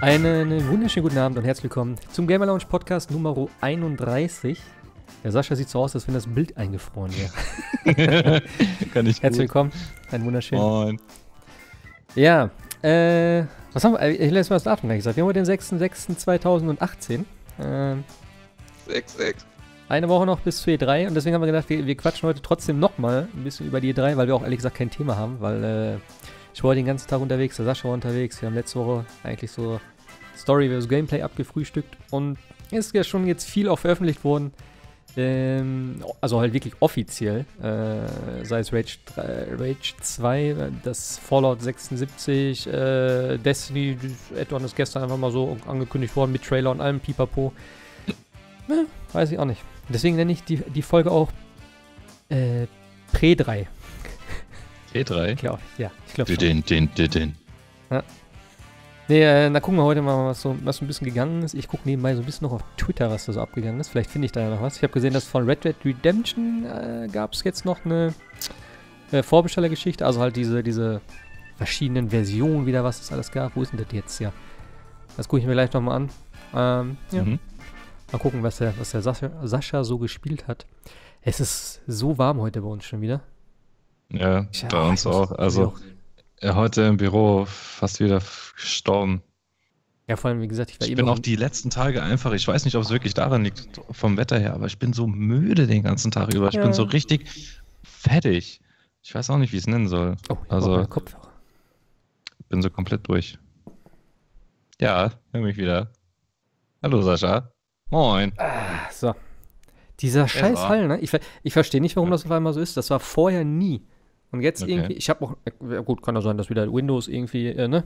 Einen wunderschönen guten Abend und herzlich willkommen zum Gamer Lounge Podcast Nummer 31. Der Sascha sieht so aus, als wenn das Bild eingefroren wäre. Kann ich Herzlich willkommen, Einen wunderschönen. Moin. Ja, äh, was haben wir, ich lese mal das Datum gleich gesagt. Wir haben heute den 6.06.2018. Äh, 6.6. Eine Woche noch bis zur E3 und deswegen haben wir gedacht, wir, wir quatschen heute trotzdem nochmal ein bisschen über die E3, weil wir auch ehrlich gesagt kein Thema haben, weil äh, ich war den ganzen Tag unterwegs, der Sascha war unterwegs. Wir haben letzte Woche eigentlich so Story versus Gameplay abgefrühstückt und es ist ja schon jetzt viel auch veröffentlicht worden. Ähm, also halt wirklich offiziell, äh, sei es Rage, 3, Rage 2, das Fallout 76, äh, Destiny, Add-on ist gestern einfach mal so angekündigt worden mit Trailer und allem, pipapo. Ja, äh, weiß ich auch nicht. Deswegen nenne ich die, die Folge auch äh, Pre 3. E3? Glaub, ja, ich glaube schon. Den, den, den. Ja. Nee, äh, na gucken wir heute mal, was so, was so ein bisschen gegangen ist. Ich gucke nebenbei so ein bisschen noch auf Twitter, was da so abgegangen ist. Vielleicht finde ich da ja noch was. Ich habe gesehen, dass von Red Red Redemption äh, gab es jetzt noch eine äh, Vorbestellergeschichte. Also halt diese, diese verschiedenen Versionen wieder, was es alles gab. Wo ist denn das jetzt? Ja. Das gucke ich mir gleich nochmal an. Ähm, ja. Mhm. Mal gucken, was der, was der Sascha, Sascha so gespielt hat. Es ist so warm heute bei uns schon wieder. Ja, ja bei uns auch. Also auch. Äh, heute im Büro fast wieder gestorben. Ja, vor allem, wie gesagt, ich war Ich bin auch die letzten Tage einfach, ich weiß nicht, ob es wirklich daran liegt, vom Wetter her, aber ich bin so müde den ganzen Tag über. Ich ja. bin so richtig fertig. Ich weiß auch nicht, wie ich es nennen soll. Oh, ich also, Kopfhörer. bin so komplett durch. Ja, höre mich wieder. Hallo Sascha. Moin. Ah, so. Dieser scheiß Hall, ne? Ich, ich verstehe nicht, warum ja. das auf einmal so ist. Das war vorher nie. Und jetzt okay. irgendwie, ich habe auch, ja gut, kann doch sein, dass wieder Windows irgendwie, äh, ne,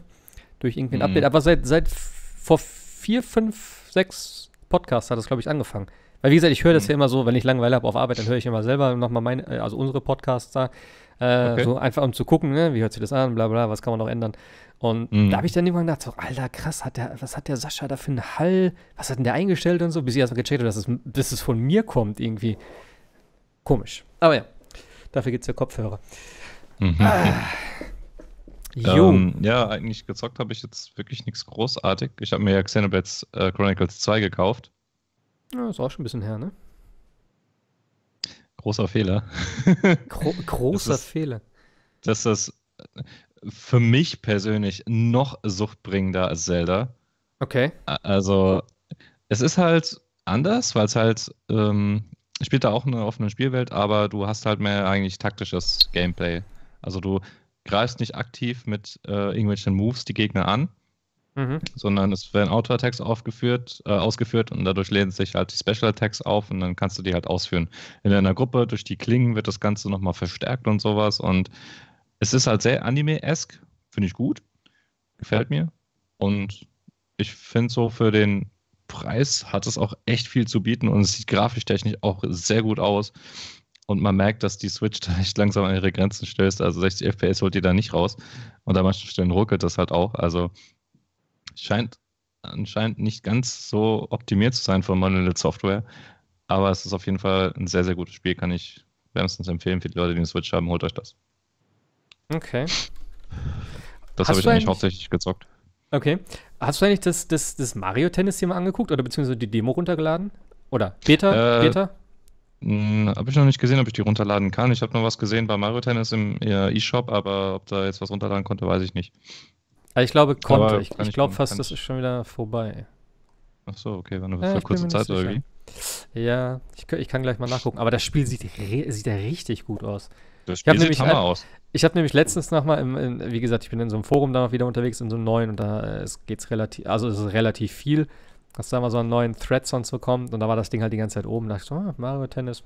durch irgendein mhm. Update, aber seit, seit vor vier, fünf, sechs Podcasts hat das, glaube ich, angefangen. Weil, wie gesagt, ich höre das mhm. ja immer so, wenn ich Langeweile habe auf Arbeit, dann höre ich immer selber nochmal meine, äh, also unsere Podcasts da. Äh, okay. So einfach um zu gucken, ne? wie hört sich das an, bla bla, was kann man noch ändern. Und mhm. da habe ich dann irgendwann gedacht, so, alter, krass, hat der, was hat der Sascha da für einen Hall, was hat denn der eingestellt und so, bis ich erstmal gecheckt habe, dass es, dass es von mir kommt irgendwie. Komisch. Aber ja, dafür gibt es ja Kopfhörer. Mhm. Ah. Ähm, ja, eigentlich gezockt habe ich jetzt wirklich nichts großartig. Ich habe mir ja Xenoblade äh, Chronicles 2 gekauft. Ja, ist auch schon ein bisschen her, ne? Großer Fehler. Gro großer das ist, Fehler. Äh, Dass das für mich persönlich noch suchtbringender als Zelda. Okay. Also, es ist halt anders, weil es halt ähm, spielt da auch eine offene Spielwelt, aber du hast halt mehr eigentlich taktisches Gameplay. Also du greifst nicht aktiv mit äh, irgendwelchen Moves die Gegner an, mhm. sondern es werden Auto-Attacks aufgeführt, äh, ausgeführt und dadurch lehnen sich halt die Special-Attacks auf und dann kannst du die halt ausführen. In einer Gruppe, durch die Klingen wird das Ganze nochmal verstärkt und sowas und es ist halt sehr Anime-esque, finde ich gut, gefällt mir und ich finde so für den Preis hat es auch echt viel zu bieten und es sieht grafisch technisch auch sehr gut aus und man merkt, dass die Switch da echt langsam an ihre Grenzen stößt. Also 60 FPS holt die da nicht raus. Und an manchen Stellen ruckelt das halt auch. Also scheint anscheinend nicht ganz so optimiert zu sein von Monolith Software. Aber es ist auf jeden Fall ein sehr, sehr gutes Spiel, kann ich wärmstens empfehlen. Für die Leute, die eine Switch haben, holt euch das. Okay. Das habe ich eigentlich hauptsächlich gezockt. Okay. Hast du eigentlich das, das, das Mario Tennis hier mal angeguckt oder beziehungsweise die Demo runtergeladen? Oder Beta? Äh, Beta? Hm, habe ich noch nicht gesehen, ob ich die runterladen kann. Ich habe nur was gesehen bei Mario Tennis im E-Shop, aber ob da jetzt was runterladen konnte, weiß ich nicht. Ah, ich glaube, konnte. Aber ich, ich glaube fast, das ist schon wieder vorbei. Ach so, okay, war nur ja, für kurze Zeit sicher. irgendwie. Ja, ich, ich, kann gleich mal nachgucken. Aber das Spiel sieht, sieht ja richtig gut aus. Das Spiel ich sieht nämlich, Hammer aus. Ich habe nämlich letztens nochmal, wie gesagt, ich bin in so einem Forum da wieder unterwegs, in so einem neuen und da äh, geht es relativ, also es ist relativ viel dass da mal so einen neuen Thread sonst so kommt und da war das Ding halt die ganze Zeit oben. Da dachte ich so, ah, Mario Tennis,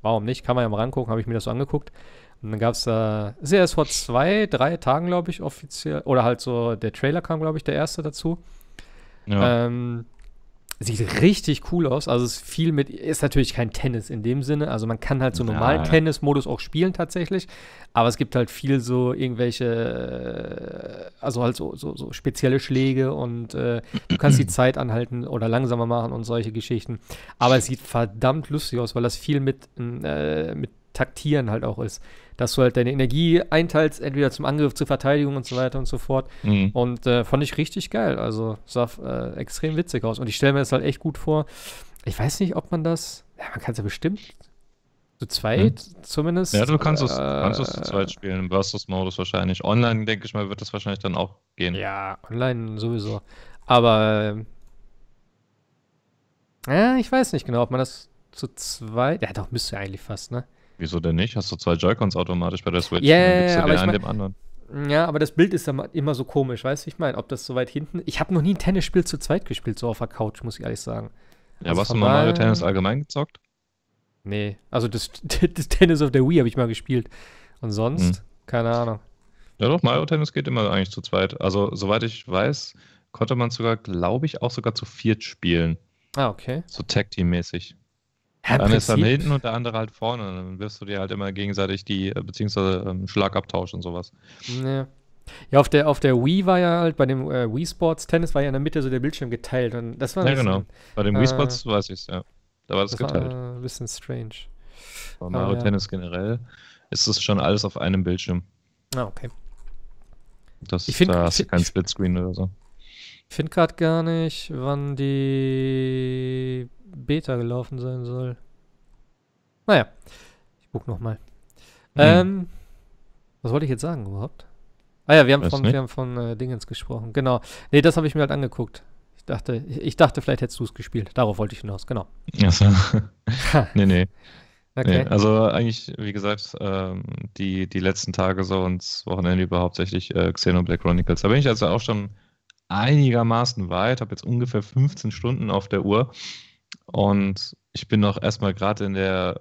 warum nicht? Kann man ja mal rangucken, habe ich mir das so angeguckt. Und dann gab es, da, äh, ist ja erst vor zwei, drei Tagen, glaube ich, offiziell, oder halt so, der Trailer kam, glaube ich, der erste dazu. Ja. Ähm, Sieht richtig cool aus. Also es ist viel mit, ist natürlich kein Tennis in dem Sinne. Also man kann halt so normalen ja, ja. Tennismodus auch spielen tatsächlich. Aber es gibt halt viel so irgendwelche, äh, also halt so, so, so spezielle Schläge und äh, du kannst die Zeit anhalten oder langsamer machen und solche Geschichten. Aber es sieht verdammt lustig aus, weil das viel mit, äh, mit Taktieren halt auch ist dass du halt deine Energie einteilst, entweder zum Angriff, zur Verteidigung und so weiter und so fort. Mhm. Und äh, fand ich richtig geil. Also sah äh, extrem witzig aus. Und ich stelle mir das halt echt gut vor. Ich weiß nicht, ob man das. Ja, man kann es ja bestimmt zu zweit hm? zumindest. Ja, du kannst es, äh, zu zweit spielen, im Versus-Modus wahrscheinlich. Online, denke ich mal, wird das wahrscheinlich dann auch gehen. Ja, online sowieso. Aber äh, ich weiß nicht genau, ob man das zu zweit. Ja, doch, müsste eigentlich fast, ne? Wieso denn nicht? Hast du zwei Joy-Cons automatisch bei der Switch? Ja, yeah, ja, ja, aber ich mein, dem anderen. Ja, aber das Bild ist ja immer so komisch, weißt du? Ich meine, ob das so weit hinten. Ich habe noch nie ein Tennisspiel zu zweit gespielt, so auf der Couch, muss ich ehrlich sagen. Ja, also hast du mal Mario Tennis allgemein gezockt? Nee, also das, das Tennis auf der Wii habe ich mal gespielt. Und sonst, hm. keine Ahnung. Ja, doch, Mario Tennis geht immer eigentlich zu zweit. Also, soweit ich weiß, konnte man sogar, glaube ich, auch sogar zu viert spielen. Ah, okay. So Tag Team-mäßig. Ja, dann ist dann hinten und der andere halt vorne. Dann wirst du dir halt immer gegenseitig die, äh, beziehungsweise ähm, Schlagabtausch und sowas. Ja. Ja, auf der, auf der Wii war ja halt, bei dem äh, Wii Sports Tennis war ja in der Mitte so der Bildschirm geteilt. Und das war ja, genau. bei dem äh, Wii Sports weiß ich es, ja. Da war das, das geteilt. War, äh, ein bisschen strange. Bei Mario ja. Tennis generell ist es schon alles auf einem Bildschirm. Ah, okay. Das, ich find, da hast du keinen Splitscreen oder so finde gerade gar nicht, wann die Beta gelaufen sein soll. Naja, ich guck nochmal. Mhm. Ähm, was wollte ich jetzt sagen überhaupt? Ah ja, wir haben Weiß von, wir haben von äh, Dingens gesprochen. Genau. Nee, das habe ich mir halt angeguckt. Ich dachte, ich, ich dachte, vielleicht hättest du es gespielt. Darauf wollte ich hinaus, genau. Achso. nee, nee. Okay. Nee, also eigentlich, wie gesagt, ähm, die, die letzten Tage so und Wochenende über hauptsächlich äh, Xenoblade Chronicles. Da bin ich also auch schon einigermaßen weit, habe jetzt ungefähr 15 Stunden auf der Uhr und ich bin noch erstmal gerade in der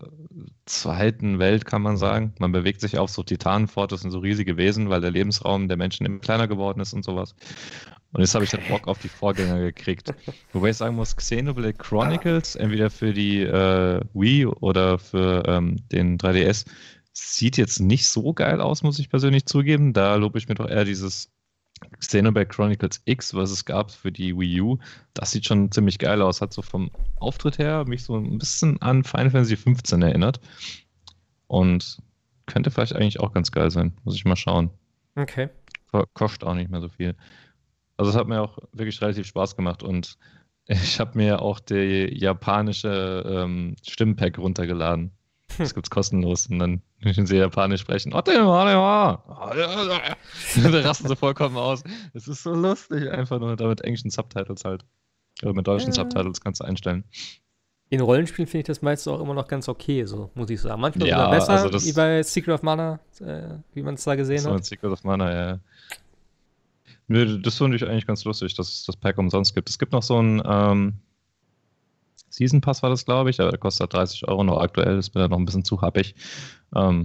zweiten Welt, kann man sagen. Man bewegt sich auf so das sind so riesige Wesen, weil der Lebensraum der Menschen immer kleiner geworden ist und sowas. Und jetzt habe ich den halt Bock auf die Vorgänger gekriegt. Wobei ich sagen muss, Xenoblade Chronicles, entweder für die äh, Wii oder für ähm, den 3DS, sieht jetzt nicht so geil aus, muss ich persönlich zugeben. Da lobe ich mir doch eher dieses Xenoblade Chronicles X, was es gab für die Wii U, das sieht schon ziemlich geil aus. Hat so vom Auftritt her mich so ein bisschen an Final Fantasy XV erinnert. Und könnte vielleicht eigentlich auch ganz geil sein. Muss ich mal schauen. Okay. Kostet auch nicht mehr so viel. Also es hat mir auch wirklich relativ Spaß gemacht und ich habe mir auch die japanische ähm, Stimmpack runtergeladen. Das gibt's kostenlos. Und dann müssen sie Japanisch sprechen. Dann rasten sie vollkommen aus. Es ist so lustig, einfach nur damit englischen Subtitles halt. Oder mit deutschen ja. Subtitles kannst du einstellen. In Rollenspielen finde ich das meistens auch immer noch ganz okay, so muss ich sagen. Manchmal ja, sogar besser, also das, wie bei Secret of Mana, äh, wie man es da gesehen so hat. Secret of Mana, ja. Nö, das finde ich eigentlich ganz lustig, dass es das Pack umsonst gibt. Es gibt noch so ein, ähm, Season Pass war das, glaube ich, aber der kostet 30 halt Euro noch aktuell, ist mir dann noch ein bisschen zu happig. Ähm,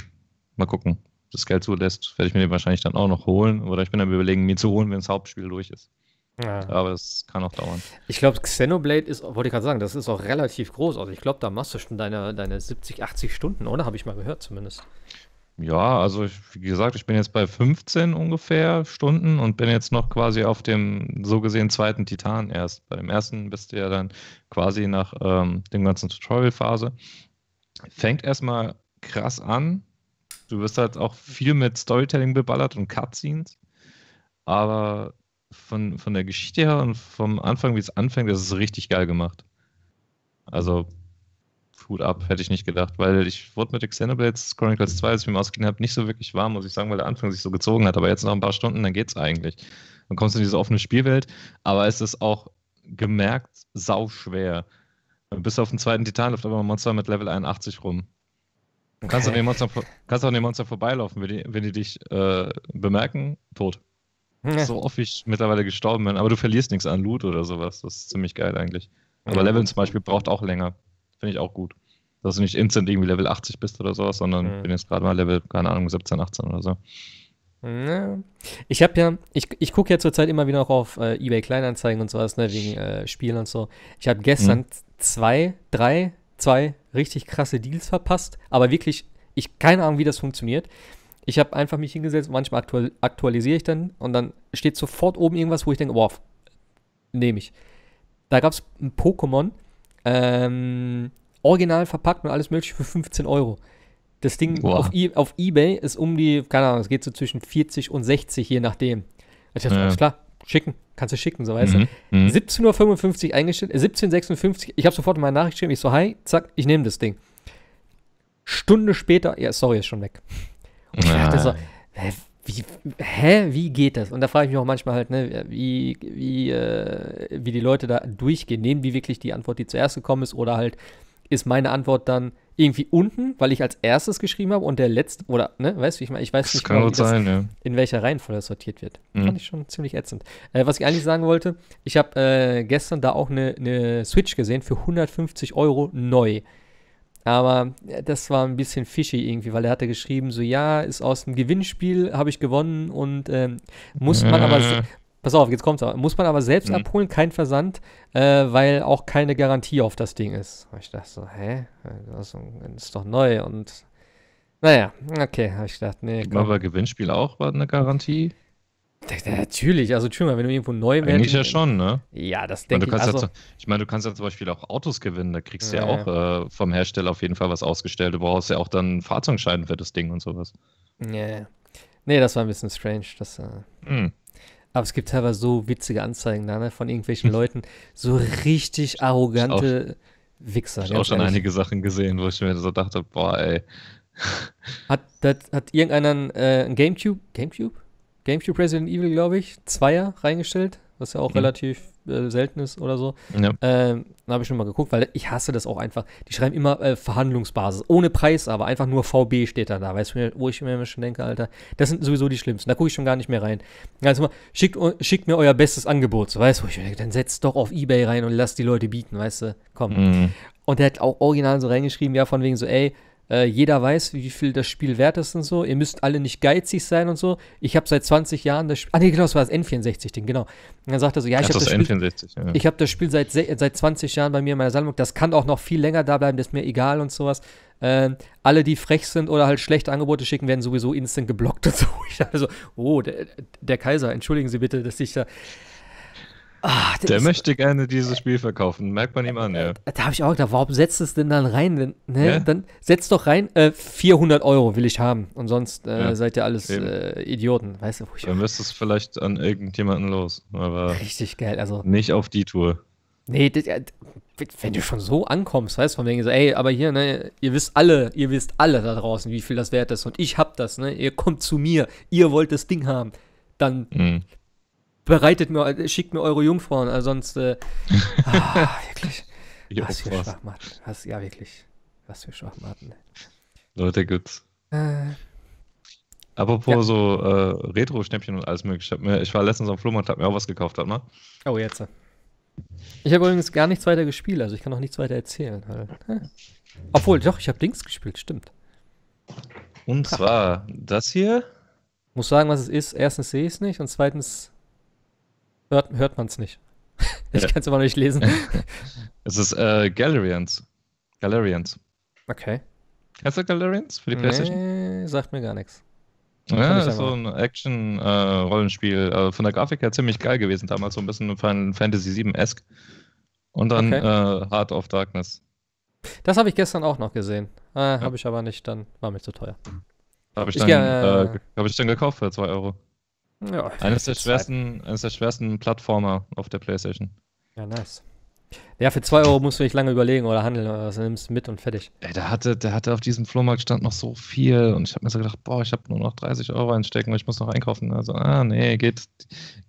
mal gucken, das Geld zulässt, werde ich mir den wahrscheinlich dann auch noch holen. Oder ich bin dann überlegen, mir zu holen, wenn das Hauptspiel durch ist. Ja. Aber das kann auch dauern. Ich glaube, Xenoblade ist, wollte ich gerade sagen, das ist auch relativ groß. Also ich glaube, da machst du schon deine, deine 70, 80 Stunden, oder? Habe ich mal gehört zumindest. Ja, also ich, wie gesagt, ich bin jetzt bei 15 ungefähr Stunden und bin jetzt noch quasi auf dem so gesehen zweiten Titan erst. Bei dem ersten bist du ja dann quasi nach ähm, dem ganzen Tutorial-Phase. Fängt erstmal krass an. Du wirst halt auch viel mit Storytelling beballert und Cutscenes. Aber von, von der Geschichte her und vom Anfang, wie es anfängt, ist es richtig geil gemacht. Also Hut ab, hätte ich nicht gedacht, weil ich wurde mit Xenoblades Chronicles 2, als ich mir ausgeliehen habe, nicht so wirklich warm, muss ich sagen, weil der Anfang sich so gezogen hat. Aber jetzt noch ein paar Stunden, dann geht's eigentlich. Dann kommst du in diese offene Spielwelt, aber es ist auch gemerkt sau schwer. Bis auf den zweiten Titan läuft aber ein Monster mit Level 81 rum. Du kannst, du an, dem Monster, kannst an dem Monster vorbeilaufen, wenn die, wenn die dich äh, bemerken, tot. Ja. So oft ich mittlerweile gestorben bin, aber du verlierst nichts an Loot oder sowas. Das ist ziemlich geil eigentlich. Aber Leveln zum Beispiel braucht auch länger. Finde ich auch gut dass du nicht instant irgendwie Level 80 bist oder sowas, sondern mhm. bin jetzt gerade mal Level, keine Ahnung, 17, 18 oder so. Ich habe ja, ich, ich gucke ja zurzeit immer wieder auch auf äh, eBay Kleinanzeigen und sowas, ne, wegen äh, Spielen und so. Ich habe gestern mhm. zwei, drei, zwei richtig krasse Deals verpasst, aber wirklich, ich keine Ahnung, wie das funktioniert. Ich habe einfach mich hingesetzt, manchmal aktual, aktualisiere ich dann und dann steht sofort oben irgendwas, wo ich denke, wow, nehme ich. Da gab es ein Pokémon, ähm, original verpackt und alles mögliche für 15 Euro. Das Ding auf, e auf, Ebay ist um die, keine Ahnung, es geht so zwischen 40 und 60, je nachdem. Ich dachte, ja. alles klar, schicken, kannst du schicken, so weißt mhm. du. Mhm. 17.55 Uhr eingestellt, äh, 17.56, ich habe sofort meine Nachricht geschrieben, ich so, hi, zack, ich nehme das Ding. Stunde später, ja, sorry, ist schon weg. Und ich dachte so, hä, wie, hä, wie geht das? Und da frage ich mich auch manchmal halt, ne, wie, wie, äh, wie die Leute da durchgehen. Nehmen die wirklich die Antwort, die zuerst gekommen ist, oder halt ist meine Antwort dann irgendwie unten, weil ich als erstes geschrieben habe und der letzte, oder, ne, weißt du, ich meine, ich weiß das nicht, genau, sein, das, ja. in welcher Reihenfolge das sortiert wird. Mhm. Fand ich schon ziemlich ätzend. Äh, was ich eigentlich sagen wollte, ich habe äh, gestern da auch eine ne Switch gesehen für 150 Euro neu. Aber äh, das war ein bisschen fishy irgendwie, weil er hatte geschrieben, so ja, ist aus dem Gewinnspiel, habe ich gewonnen und ähm, muss man aber Pass auf, jetzt kommt's. Muss man aber selbst mhm. abholen, kein Versand, äh, weil auch keine Garantie auf das Ding ist. Und ich dachte so, hä? Das ist doch neu und. Naja, okay, habe ich gedacht, nee. Komm. Aber Gewinnspiel auch war eine Garantie? Natürlich, also tschüss mal, wenn du irgendwo neu wärst. Eigentlich ja schon, ne? Ja, das denke ich. Mein, also, ja, ich meine, du kannst ja zum Beispiel auch Autos gewinnen, da kriegst du ja, ja auch äh, vom Hersteller auf jeden Fall was ausgestellt. Du brauchst ja auch dann einen Fahrzeugschein für das Ding und sowas. Ja, Nee, das war ein bisschen strange. Das, äh, mm. Aber es gibt teilweise so witzige Anzeigen da, ne, von irgendwelchen hm. Leuten, so richtig arrogante ich Wichser. Ich habe auch schon ehrlich. einige Sachen gesehen, wo ich mir so dachte, boah, ey. Hat, das, hat irgendeiner äh, ein Gamecube, Gamecube? Gamecube Resident Evil, glaube ich, Zweier reingestellt, was ja auch mhm. relativ äh, Seltenes oder so. Ja. Ähm, da habe ich schon mal geguckt, weil ich hasse das auch einfach. Die schreiben immer äh, Verhandlungsbasis, ohne Preis, aber einfach nur VB steht da da. Weißt du, wo ich mir schon denke, Alter, das sind sowieso die schlimmsten. Da gucke ich schon gar nicht mehr rein. Also mal, schickt, schickt mir euer bestes Angebot, so, weißt du, ich denke, dann setzt doch auf Ebay rein und lasst die Leute bieten, weißt du, komm. Mhm. Und der hat auch original so reingeschrieben, ja, von wegen so, ey, äh, jeder weiß, wie viel das Spiel wert ist und so. Ihr müsst alle nicht geizig sein und so. Ich habe seit 20 Jahren das Spiel. Ah, nee, genau, das war das N64-Ding, genau. Und dann sagt er so: Ja, ich habe das, das, Spiel, ja. Ich hab das Spiel seit, seit 20 Jahren bei mir in meiner Sammlung. Das kann auch noch viel länger da bleiben, das ist mir egal und sowas. Ähm, alle, die frech sind oder halt schlechte Angebote schicken, werden sowieso instant geblockt und so. Ich dachte so: Oh, der, der Kaiser, entschuldigen Sie bitte, dass ich da. Ach, der, der ist, möchte gerne dieses Spiel verkaufen, merkt man ihm an, ja. Äh, äh, da habe ich auch gedacht, warum setzt es denn dann rein? Denn, ne? ja. Dann setzt doch rein, äh, 400 Euro will ich haben und sonst äh, ja. seid ihr alles äh, Idioten, weißt du? Wo ich dann wirst es vielleicht an irgendjemanden los, aber richtig geil, also nicht auf die Tour. Nee, das, wenn du schon so ankommst, weißt du, von wegen so, ey, aber hier, ne, ihr wisst alle, ihr wisst alle da draußen, wie viel das wert ist und ich hab das, ne, ihr kommt zu mir, ihr wollt das Ding haben, dann mhm bereitet mir, schickt mir eure Jungfrauen, also sonst, äh, ah, wirklich. Ich was für Schwachmaten. Was, ja, wirklich. Was für Schwachmaten. Leute, gut. Äh, Apropos ja. so äh, Retro-Schnäppchen und alles mögliche. Ich, mir, ich war letztens am Flohmarkt, hab mir auch was gekauft, hat, ne? Oh, jetzt. Ich habe übrigens gar nichts weiter gespielt, also ich kann auch nichts weiter erzählen. Halt. Obwohl, doch, ich habe Dings gespielt, stimmt. Und zwar Ach. das hier. Muss sagen, was es ist. Erstens sehe ich es nicht und zweitens hört, hört man es nicht. ich kann es aber nicht lesen. es ist äh, Galerians. Galerians. Okay. Kennst du Galerians für die nee, PlayStation? sagt mir gar nichts. Ja, das ist so ein Action-Rollenspiel. Äh, äh, von der Grafik her ziemlich geil gewesen damals, so ein bisschen Final Fantasy 7-esque. Und dann okay. Äh, Heart of Darkness. Das habe ich gestern auch noch gesehen. Äh, ja. Habe ich aber nicht, dann war mir zu teuer. Habe ich, dann, ich, äh, äh hab ich dann gekauft für 2 Euro. Ja, eines, der schwersten, eines der schwersten Plattformer auf der PlayStation. Ja, nice. Ja, für 2 Euro musst du nicht lange überlegen oder handeln, oder also nimmst mit und fertig. Ey, der hatte, der hatte auf diesem Flohmarkt stand noch so viel und ich habe mir so gedacht, boah, ich habe nur noch 30 Euro einstecken, ich muss noch einkaufen. Also, ah, nee, geht,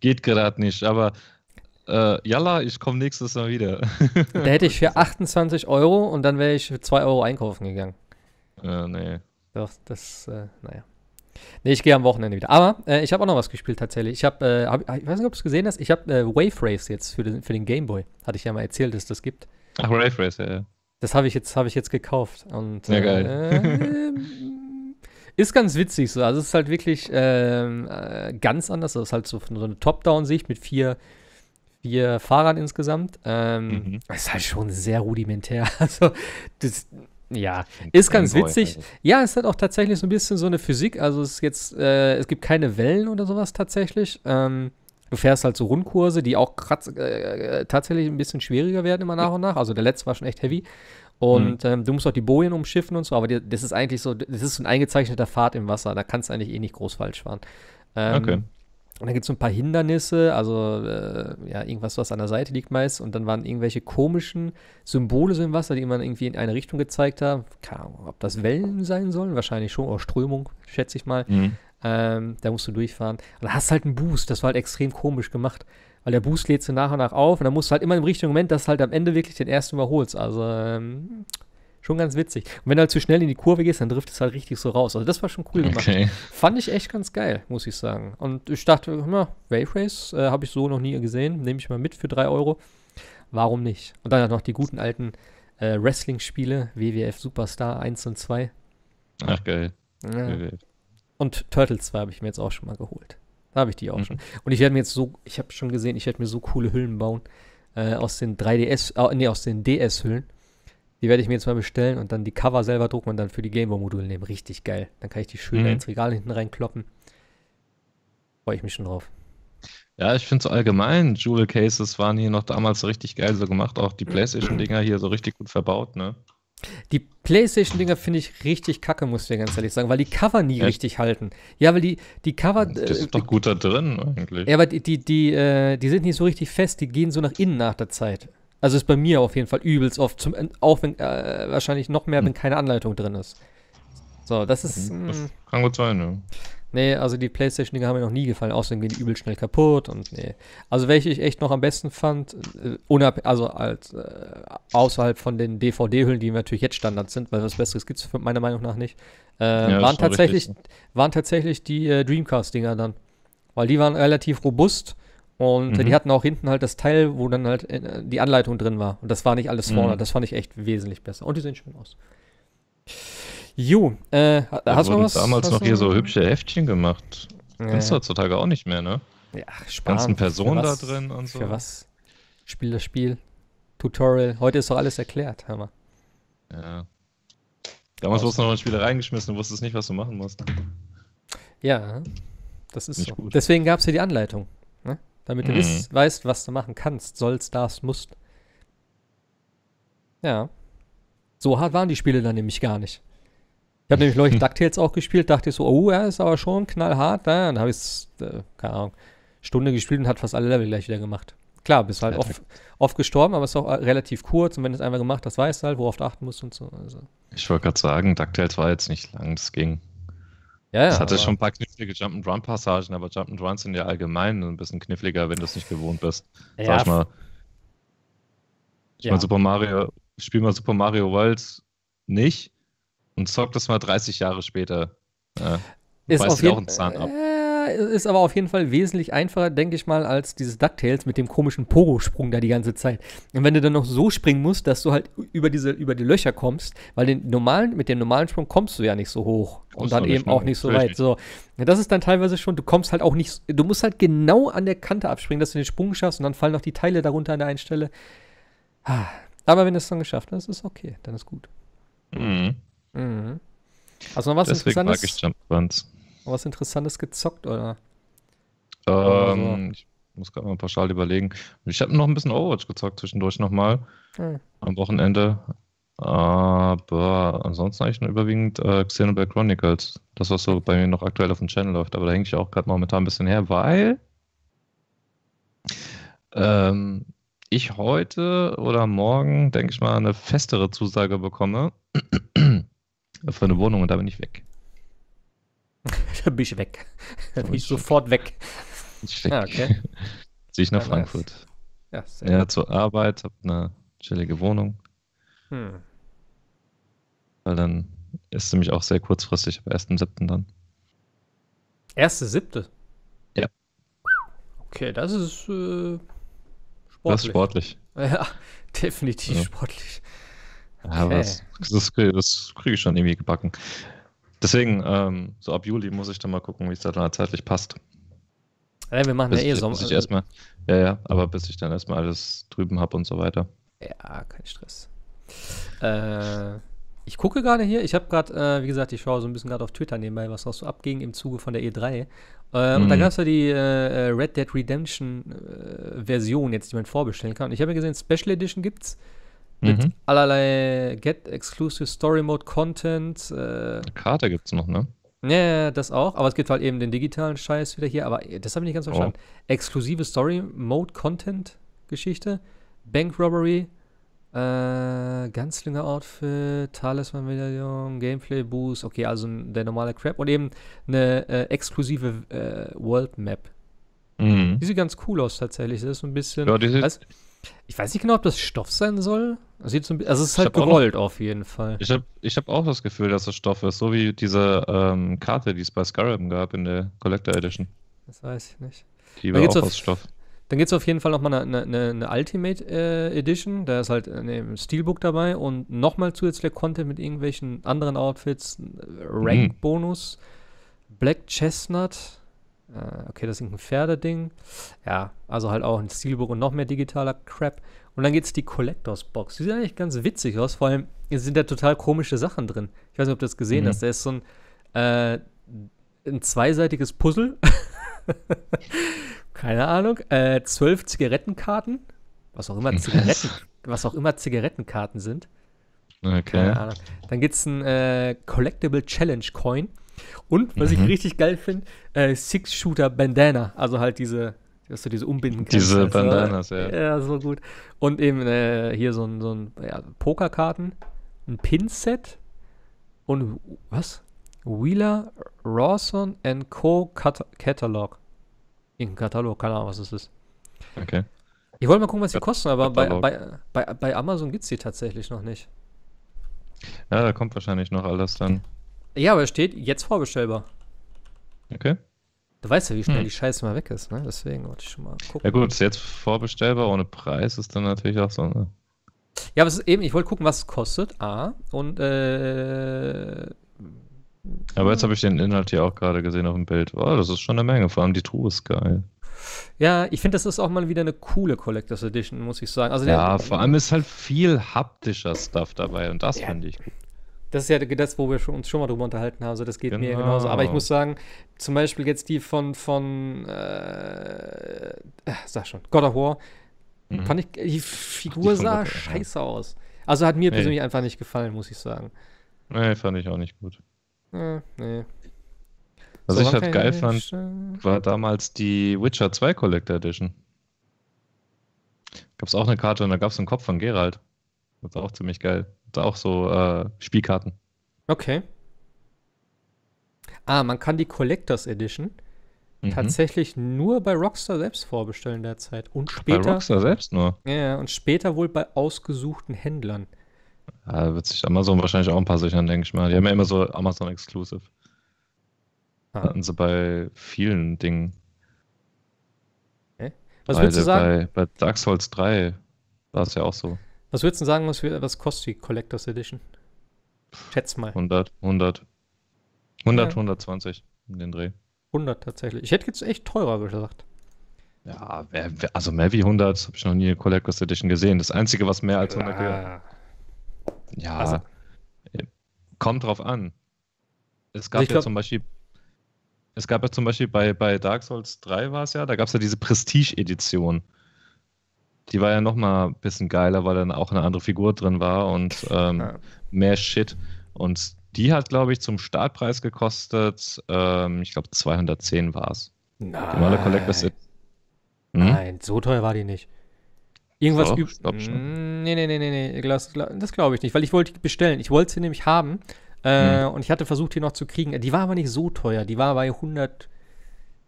geht gerade nicht, aber äh, jalla, ich komme nächstes Mal wieder. da hätte ich für 28 Euro und dann wäre ich für 2 Euro einkaufen gegangen. Äh, nee. Doch, das, äh, naja. Nee, ich gehe am Wochenende wieder. Aber äh, ich habe auch noch was gespielt tatsächlich. Ich habe, äh, hab, ich weiß nicht, ob du es gesehen hast, ich habe äh, Wave Race jetzt für den, für den Game Boy. Hatte ich ja mal erzählt, dass das gibt. Ach, Wave Race, ja, ja. Das habe ich, jetzt, hab ich jetzt gekauft. Und, ja, geil. Ähm, ist ganz witzig so. Also es ist halt wirklich ähm, äh, ganz anders. Das ist halt so, so eine Top-Down-Sicht mit vier, vier Fahrern insgesamt. Ähm, mhm. Ist halt schon sehr rudimentär. Also das ja, ist ganz witzig. Ja, es hat auch tatsächlich so ein bisschen so eine Physik. Also es ist jetzt, äh, es gibt keine Wellen oder sowas tatsächlich. Ähm, du fährst halt so Rundkurse, die auch kratz, äh, äh, tatsächlich ein bisschen schwieriger werden immer nach und nach. Also der letzte war schon echt heavy. Und mhm. ähm, du musst auch die Bojen umschiffen und so, aber die, das ist eigentlich so, das ist so ein eingezeichneter Pfad im Wasser. Da kannst du eigentlich eh nicht groß falsch fahren. Ähm, okay. Und dann gibt es so ein paar Hindernisse, also äh, ja, irgendwas, was an der Seite liegt meist. Und dann waren irgendwelche komischen Symbole so im Wasser, die man irgendwie in eine Richtung gezeigt haben. Keine Ahnung, ob das Wellen sein sollen, wahrscheinlich schon, oder Strömung, schätze ich mal. Mhm. Ähm, da musst du durchfahren. Und dann hast du halt einen Boost, das war halt extrem komisch gemacht. Weil der Boost lädt sie nach und nach auf und dann musst du halt immer im richtigen Moment, dass du halt am Ende wirklich den ersten überholst. Also ähm, schon ganz witzig. Und wenn du halt zu schnell in die Kurve gehst, dann trifft es halt richtig so raus. Also das war schon cool gemacht. okay. Fand ich echt ganz geil, muss ich sagen. Und ich dachte, na, Wave Race äh, habe ich so noch nie gesehen. Nehme ich mal mit für 3 Euro. Warum nicht? Und dann halt noch die guten alten äh, Wrestling-Spiele, WWF Superstar 1 und 2. Ach, geil. Ja. Und Turtles 2 habe ich mir jetzt auch schon mal geholt. Da habe ich die auch mhm. schon. Und ich werde mir jetzt so, ich habe schon gesehen, ich werde mir so coole Hüllen bauen. Äh, aus den 3DS, äh, nee, aus den DS-Hüllen. Die werde ich mir jetzt mal bestellen und dann die Cover selber drucken und dann für die Gameboy-Module nehmen. Richtig geil. Dann kann ich die schön mhm. ins Regal hinten reinkloppen. Freue ich mich schon drauf. Ja, ich finde so allgemein, Jewel Cases waren hier noch damals richtig geil so gemacht. Auch die PlayStation-Dinger hier so richtig gut verbaut, ne? Die PlayStation-Dinger finde ich richtig kacke, muss ich ganz ehrlich sagen, weil die Cover nie Echt? richtig halten. Ja, weil die, die Cover. Äh, das ist doch gut da drin, eigentlich. Ja, aber die, die, die, äh, die sind nicht so richtig fest, die gehen so nach innen nach der Zeit. Also ist bei mir auf jeden Fall übelst oft, zum, auch wenn äh, wahrscheinlich noch mehr, hm. wenn keine Anleitung drin ist. So, das mhm. ist. Das hm. kann gut sein, ja. Nee, also die Playstation-Dinger haben mir noch nie gefallen, außerdem gehen die übel schnell kaputt und nee. Also welche ich echt noch am besten fand, äh, also als, äh, außerhalb von den DVD-Hüllen, die natürlich jetzt Standard sind, weil was Besseres gibt es meiner Meinung nach nicht, äh, ja, waren, tatsächlich, waren tatsächlich die äh, Dreamcast-Dinger dann. Weil die waren relativ robust und mhm. die hatten auch hinten halt das Teil, wo dann halt äh, die Anleitung drin war. Und das war nicht alles vorne. Mhm. Das fand ich echt wesentlich besser. Und die sehen schön aus. Jo, äh, da hast du was? damals noch hier so hübsche Heftchen gemacht. Ja. Kannst du heutzutage auch nicht mehr, ne? Ja, spannend. Ganzen Personen da drin und so. Für was? Spiel das Spiel. Tutorial. Heute ist doch alles erklärt, hör mal. Ja. Damals wurdest du noch in Spiele reingeschmissen und wusstest nicht, was du machen musst. Ja, das ist nicht so. Gut. Deswegen gab es hier die Anleitung. Damit du mhm. wisst, weißt, was du machen kannst, sollst, darfst, musst. Ja. So hart waren die Spiele dann nämlich gar nicht. Ich habe nämlich neulich DuckTales auch gespielt, dachte ich so, oh ja, ist aber schon knallhart. Ja, ne? dann habe ich es, äh, keine Ahnung, Stunde gespielt und hat fast alle Level gleich wieder gemacht. Klar, bist halt oft, oft gestorben, aber es ist auch äh, relativ kurz und wenn du es einmal gemacht hast, weißt du halt, worauf du achten musst und so. Also. Ich wollte gerade sagen, DuckTales war jetzt nicht lang, das ging. Ja, ja, es hatte schon ein paar knifflige Jump'n'Run-Passagen, aber Jump'n'Runs sind ja allgemein ein bisschen kniffliger, wenn du es nicht gewohnt bist. Ja, Sag ich mal. Ich ja. Meine, Super Mario, spiel mal Super Mario World nicht und zock das mal 30 Jahre später. Äh, ist auf jeden, auch einen Zahn ab. Äh, ist aber auf jeden Fall wesentlich einfacher, denke ich mal, als dieses DuckTales mit dem komischen Pogo-Sprung da die ganze Zeit. Und wenn du dann noch so springen musst, dass du halt über diese, über die Löcher kommst, weil den normalen, mit dem normalen Sprung kommst du ja nicht so hoch und dann eben ne? auch nicht so weit. So, das ist dann teilweise schon, du kommst halt auch nicht, du musst halt genau an der Kante abspringen, dass du den Sprung schaffst und dann fallen noch die Teile darunter an der einen Stelle. Ah. Aber wenn du es dann geschafft hast, ist okay, dann ist gut. Mhm. Mhm. Also noch was Deswegen Interessantes? Mag ich Jump Runs was Interessantes gezockt, oder? Ähm, also- ich muss gerade mal pauschal überlegen. Ich habe noch ein bisschen Overwatch gezockt zwischendurch nochmal. Hm. Am Wochenende. Aber ansonsten eigentlich nur überwiegend äh, Xenoblade Chronicles. Das, was so bei mir noch aktuell auf dem Channel läuft. Aber da hänge ich auch gerade momentan ein bisschen her, weil ähm, ich heute oder morgen, denke ich mal, eine festere Zusage bekomme für eine Wohnung und da bin ich weg da bin ich weg. Da bin ich sofort weg. Ich Ah, okay. Ziehe ich nach ja, Frankfurt. Nice. Ja, ja zur Arbeit, habe eine chillige Wohnung. Hm. Weil dann ist nämlich auch sehr kurzfristig, ab 1.7. dann. 1.7.? Ja. Okay, das ist äh, sportlich. Das ist sportlich. Ja, definitiv ja. sportlich. Okay. Ja, aber das, das, das kriege ich schon irgendwie gebacken. Deswegen, ähm, so ab Juli muss ich dann mal gucken, wie es da dann zeitlich passt. Ja, wir machen bis ja eh Sommer. ich erstmal, ja, ja, aber bis ich dann erstmal alles drüben habe und so weiter. Ja, kein Stress. Äh, ich gucke gerade hier, ich habe gerade, äh, wie gesagt, ich schaue so ein bisschen gerade auf Twitter nebenbei, was noch so abging im Zuge von der E3. Äh, mhm. Und da mhm. gab es ja die äh, Red Dead Redemption äh, Version jetzt, die man vorbestellen kann. Und ich habe ja gesehen, Special Edition gibt's. es mit mhm. allerlei Get Exclusive Story Mode Content. Äh, Karte gibt es noch, ne? Ja, das auch, aber es gibt halt eben den digitalen Scheiß wieder hier, aber das habe ich nicht ganz verstanden. Oh. Exklusive Story Mode Content Geschichte, Bank Robbery, äh, Ganzlinger Outfit, Talisman Medaillon, Gameplay Boost, okay, also der normale Crap und eben eine äh, exklusive äh, World Map. Mhm. Die sieht ganz cool aus tatsächlich. Das ist so ein bisschen. Ja, die sieht, ich weiß nicht genau, ob das Stoff sein soll. Sieht so ein, also es ist halt gerollt auf jeden Fall. Ich habe ich hab auch das Gefühl, dass es Stoff ist, so wie diese ähm, Karte, die es bei Skyrim gab in der Collector Edition. Das weiß ich nicht. Die war auch auf, aus Stoff. Dann gibt es auf jeden Fall nochmal eine, eine, eine Ultimate äh, Edition. Da ist halt äh, ein Steelbook dabei und nochmal zusätzlicher Content mit irgendwelchen anderen Outfits, äh, Rank-Bonus, mhm. hm. Black Chestnut, äh, okay, das ist ein Pferdeding. Ja, also halt auch ein Steelbook und noch mehr digitaler Crap. Und dann geht es die Collectors Box. Die sieht eigentlich ganz witzig aus, vor allem sind da total komische Sachen drin. Ich weiß nicht, ob du das gesehen mhm. hast. Da ist so ein, äh, ein zweiseitiges Puzzle. Keine Ahnung. Äh, zwölf Zigarettenkarten. Was auch immer Zigaretten, was auch immer Zigarettenkarten sind. Okay. Keine Ahnung. Dann gibt's ein äh, Collectible Challenge Coin. Und was mhm. ich richtig geil finde, äh, Six-Shooter Bandana. Also halt diese, dass du diese umbinden kannst. Diese also, Bandanas, ja. Ja, so gut. Und eben äh, hier so ein, so ein ja, Pokerkarten, ein Pinset und was? Wheeler, Rawson and Co. Kat Catalog. Irgendein Katalog, keine Ahnung, was es ist. Okay. Ich wollte mal gucken, was die Kat kosten, aber bei, bei, bei, bei, Amazon gibt es die tatsächlich noch nicht. Ja, da kommt wahrscheinlich noch alles dann. Ja, aber es steht jetzt vorbestellbar. Okay. Du weißt ja, wie schnell hm. die Scheiße mal weg ist, ne? Deswegen wollte ich schon mal gucken. Ja gut, jetzt vorbestellbar ohne Preis ist dann natürlich auch so, ne? Ja, aber es ist eben, ich wollte gucken, was es kostet, A, und äh. Aber jetzt habe ich den Inhalt hier auch gerade gesehen auf dem Bild. Oh, das ist schon eine Menge, vor allem die Truhe ist geil. Ja, ich finde, das ist auch mal wieder eine coole Collectors Edition, muss ich sagen. Also ja, der, vor allem ist halt viel haptischer Stuff dabei und das ja. finde ich gut. Das ist ja das, wo wir uns schon mal drüber unterhalten haben. Also das geht genau. mir genauso. Aber ich muss sagen, zum Beispiel jetzt die von, von äh, ah, sag schon, God of War, mhm. fand ich, die Figur Ach, die sah scheiße ja. aus. Also hat mir nee. persönlich einfach nicht gefallen, muss ich sagen. Nee, fand ich auch nicht gut. Äh, nee. Was so, ich halt geil fand, war damals die Witcher 2 Collector Edition. Gab es auch eine Karte und da gab es einen Kopf von Geralt. Das war auch ziemlich geil auch so äh, Spielkarten. Okay. Ah, man kann die Collectors Edition mhm. tatsächlich nur bei Rockstar selbst vorbestellen derzeit. Und später. Bei Rockstar selbst nur. Ja, und später wohl bei ausgesuchten Händlern. Ja, wird sich Amazon wahrscheinlich auch ein paar sichern, denke ich mal. Die haben ja immer so Amazon Exclusive. Ah. Hatten sie bei vielen Dingen. Okay. Was bei, willst du sagen? Bei, bei Dark Souls 3 war es ja auch so. Was würdest du sagen, was, für, was kostet die Collectors Edition? Schätz mal. 100, 100. 100, ja. 120 in den Dreh. 100 tatsächlich. Ich hätte jetzt echt teurer gesagt. Ja, also mehr wie 100 habe ich noch nie in Collectors Edition gesehen. Das Einzige, was mehr als 100 gehört. Ja, also, kommt drauf an. Es gab also glaub, ja zum Beispiel es gab ja zum Beispiel bei, bei Dark Souls 3 war es ja, da gab es ja diese Prestige-Edition die war ja noch mal ein bisschen geiler, weil dann auch eine andere Figur drin war und ähm, ja. mehr Shit. Und die hat, glaube ich, zum Startpreis gekostet, ähm, ich glaube 210 war es. Nein. Die normale Collector's Edition. Hm? Nein, so teuer war die nicht. Irgendwas so, üblich. Nee, nee, nee, nee, nee, das, das glaube ich nicht, weil ich wollte bestellen. Ich wollte sie nämlich haben äh, hm. und ich hatte versucht, die noch zu kriegen. Die war aber nicht so teuer. Die war bei 100,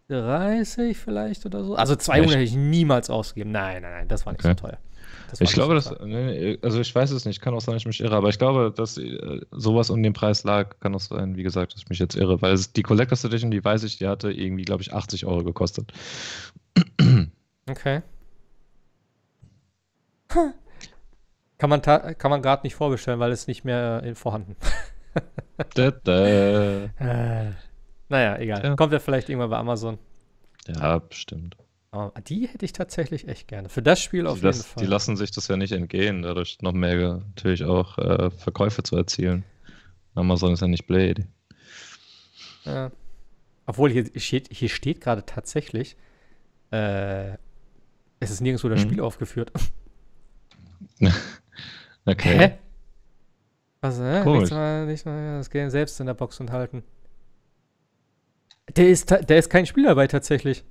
30 vielleicht oder so. Also 200 hätte ich niemals ausgegeben. Nein, nein, nein, das war nicht okay. so teuer. ich glaube, dass, nee, also ich weiß es nicht, kann auch sein, ich mich irre, aber ich glaube, dass äh, sowas um den Preis lag, kann auch sein, wie gesagt, dass ich mich jetzt irre, weil es, die Collectors Edition, die weiß ich, die hatte irgendwie, glaube ich, 80 Euro gekostet. Okay. Kann man, kann man gerade nicht vorbestellen, weil es nicht mehr äh, vorhanden. da, da. Äh. Naja, egal. Ja. Kommt ja vielleicht irgendwann bei Amazon. Ja, bestimmt. Aber die hätte ich tatsächlich echt gerne. Für das Spiel die auf jeden lassen, Fall. Die lassen sich das ja nicht entgehen, dadurch noch mehr natürlich auch äh, Verkäufe zu erzielen. Amazon ist ja nicht blöd. Ja. Obwohl hier steht, hier steht gerade tatsächlich, äh, es ist nirgendwo das mhm. Spiel aufgeführt. okay. Hä? Was, ne? Nichts mal, nichts mal, das Game selbst in der Box enthalten. Der ist, der ist kein Spiel dabei tatsächlich.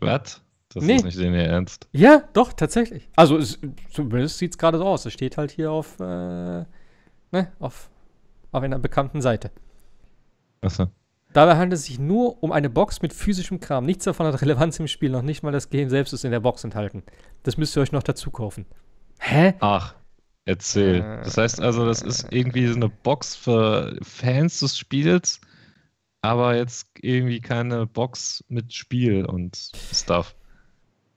Was? Das nee. ist nicht den hier ernst. Ja, doch, tatsächlich. Also es, zumindest sieht es gerade so aus. Es steht halt hier auf, äh, ne, auf, auf einer bekannten Seite. Achso. Dabei handelt es sich nur um eine Box mit physischem Kram. Nichts davon hat Relevanz im Spiel, noch nicht mal das Game selbst ist in der Box enthalten. Das müsst ihr euch noch dazu kaufen. Hä? Ach, erzähl. Das heißt also, das ist irgendwie so eine Box für Fans des Spiels aber jetzt irgendwie keine Box mit Spiel und Stuff.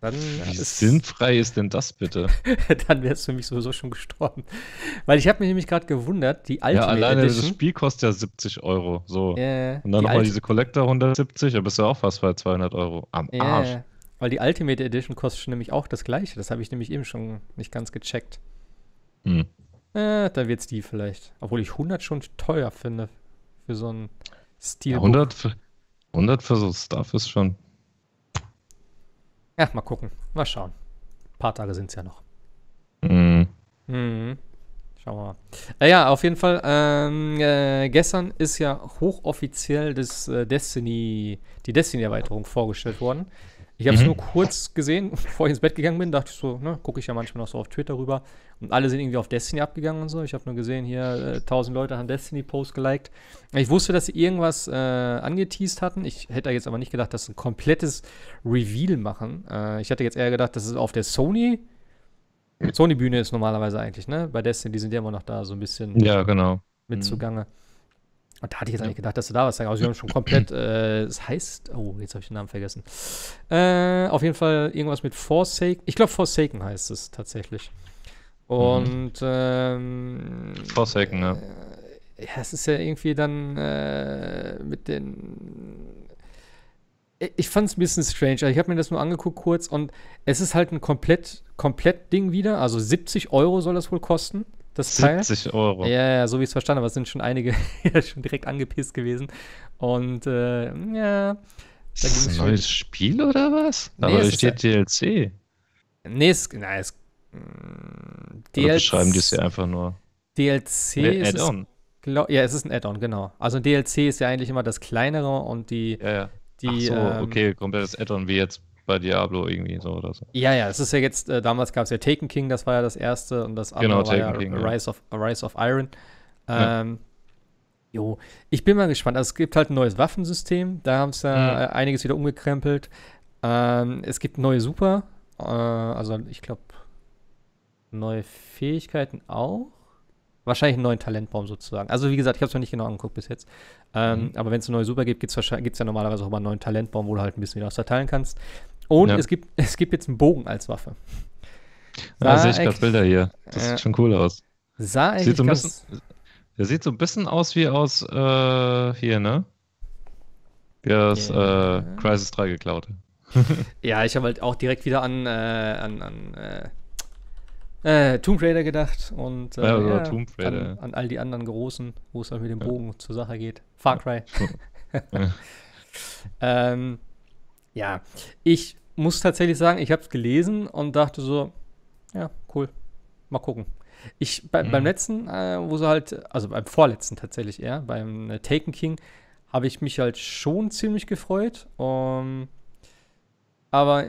Dann Wie ist sinnfrei ist denn das bitte? dann wärst du für mich sowieso schon gestorben. Weil ich habe mich nämlich gerade gewundert, die Ultimate Ja, alleine Edition, das Spiel kostet ja 70 Euro. So. Yeah, und dann die nochmal diese Collector 170, da bist du ja auch fast bei 200 Euro. Am yeah, Arsch. Weil die Ultimate Edition kostet nämlich auch das gleiche. Das habe ich nämlich eben schon nicht ganz gecheckt. Hm. Äh, wird es die vielleicht. Obwohl ich 100 schon teuer finde. Für so ein. Stilbuch. 100 für, 100 für so Stuff ist schon. Ja, mal gucken. Mal schauen. Ein paar Tage sind es ja noch. Mhm. Mhm. Schauen wir mal. Naja, auf jeden Fall. Ähm, äh, gestern ist ja hochoffiziell das, äh, Destiny, die Destiny-Erweiterung vorgestellt worden. Ich habe es mhm. nur kurz gesehen, bevor ich ins Bett gegangen bin, dachte ich so, ne, gucke ich ja manchmal noch so auf Twitter rüber. Und alle sind irgendwie auf Destiny abgegangen und so. Ich habe nur gesehen, hier äh, 1000 Leute haben Destiny-Post geliked. Ich wusste, dass sie irgendwas äh, angeteased hatten. Ich hätte jetzt aber nicht gedacht, dass sie ein komplettes Reveal machen. Äh, ich hatte jetzt eher gedacht, dass es auf der Sony. Hm. Sony-Bühne ist normalerweise eigentlich, ne? Bei Destiny, die sind ja immer noch da, so ein bisschen ja, genau. mitzugange. Mhm. Und da hatte ich jetzt eigentlich gedacht, dass du da was sagst, aber sie haben schon komplett, äh, es heißt, oh, jetzt habe ich den Namen vergessen. Äh, auf jeden Fall irgendwas mit Forsaken, ich glaube Forsaken heißt es tatsächlich. Und, mhm. ähm, Forsaken, ne? Äh, ja, es ist ja irgendwie dann äh, mit den, äh, ich fand es ein bisschen strange. Also ich habe mir das nur angeguckt kurz und es ist halt ein komplett, komplett Ding wieder. Also 70 Euro soll das wohl kosten das 70 Teil. Euro. Ja, ja, so wie ich es verstanden habe, sind schon einige schon direkt angepisst gewesen. Und äh, ja. Ist das ein neues Spiel oder was? Nee, Aber da steht DLC. Nee, es, nein, es, DLC, mm, Oder beschreiben die es ja einfach nur. DLC nee, ist Add-on. Ja, es ist ein Add-on, genau. Also ein DLC ist ja eigentlich immer das kleinere und die. Ja, ja. Die, so, ähm, okay, kommt das Add-on wie jetzt bei Diablo irgendwie so oder so. Ja, ja, es ist ja jetzt, äh, damals gab es ja Taken King, das war ja das erste und das andere genau, war ja King, Rise, ja. Of, Rise of Iron. Ähm, ja. Jo, ich bin mal gespannt. Also es gibt halt ein neues Waffensystem, da haben es ja mhm. Äh, einiges wieder umgekrempelt. Ähm, es gibt neue Super, äh, also ich glaube neue Fähigkeiten auch. Wahrscheinlich einen neuen Talentbaum sozusagen. Also wie gesagt, ich habe es noch nicht genau angeguckt bis jetzt. Ähm, mhm. Aber wenn es eine neue Super gibt, gibt es ja normalerweise auch mal einen neuen Talentbaum, wo du halt ein bisschen was verteilen kannst. Und ja. es, gibt, es gibt jetzt einen Bogen als Waffe. Da ah, ja, sehe ich gerade Bilder hier. Das äh, sieht schon cool aus. Sah sieht so ein bisschen, der sieht so ein bisschen aus wie aus äh, hier, ne? Wie aus yeah. äh, Crisis 3 geklaut. ja, ich habe halt auch direkt wieder an, äh, an, an äh, äh Tomb Raider gedacht und äh, ja, ja, Tomb Raider. An, an, all die anderen großen, wo es halt mit dem Bogen ja. zur Sache geht. Far Cry. ähm, ja, ich muss tatsächlich sagen, ich habe es gelesen und dachte so, ja, cool, mal gucken. Ich bei, mhm. beim letzten, äh, wo sie halt, also beim vorletzten tatsächlich eher, beim äh, Taken King, habe ich mich halt schon ziemlich gefreut. Um, ähm, aber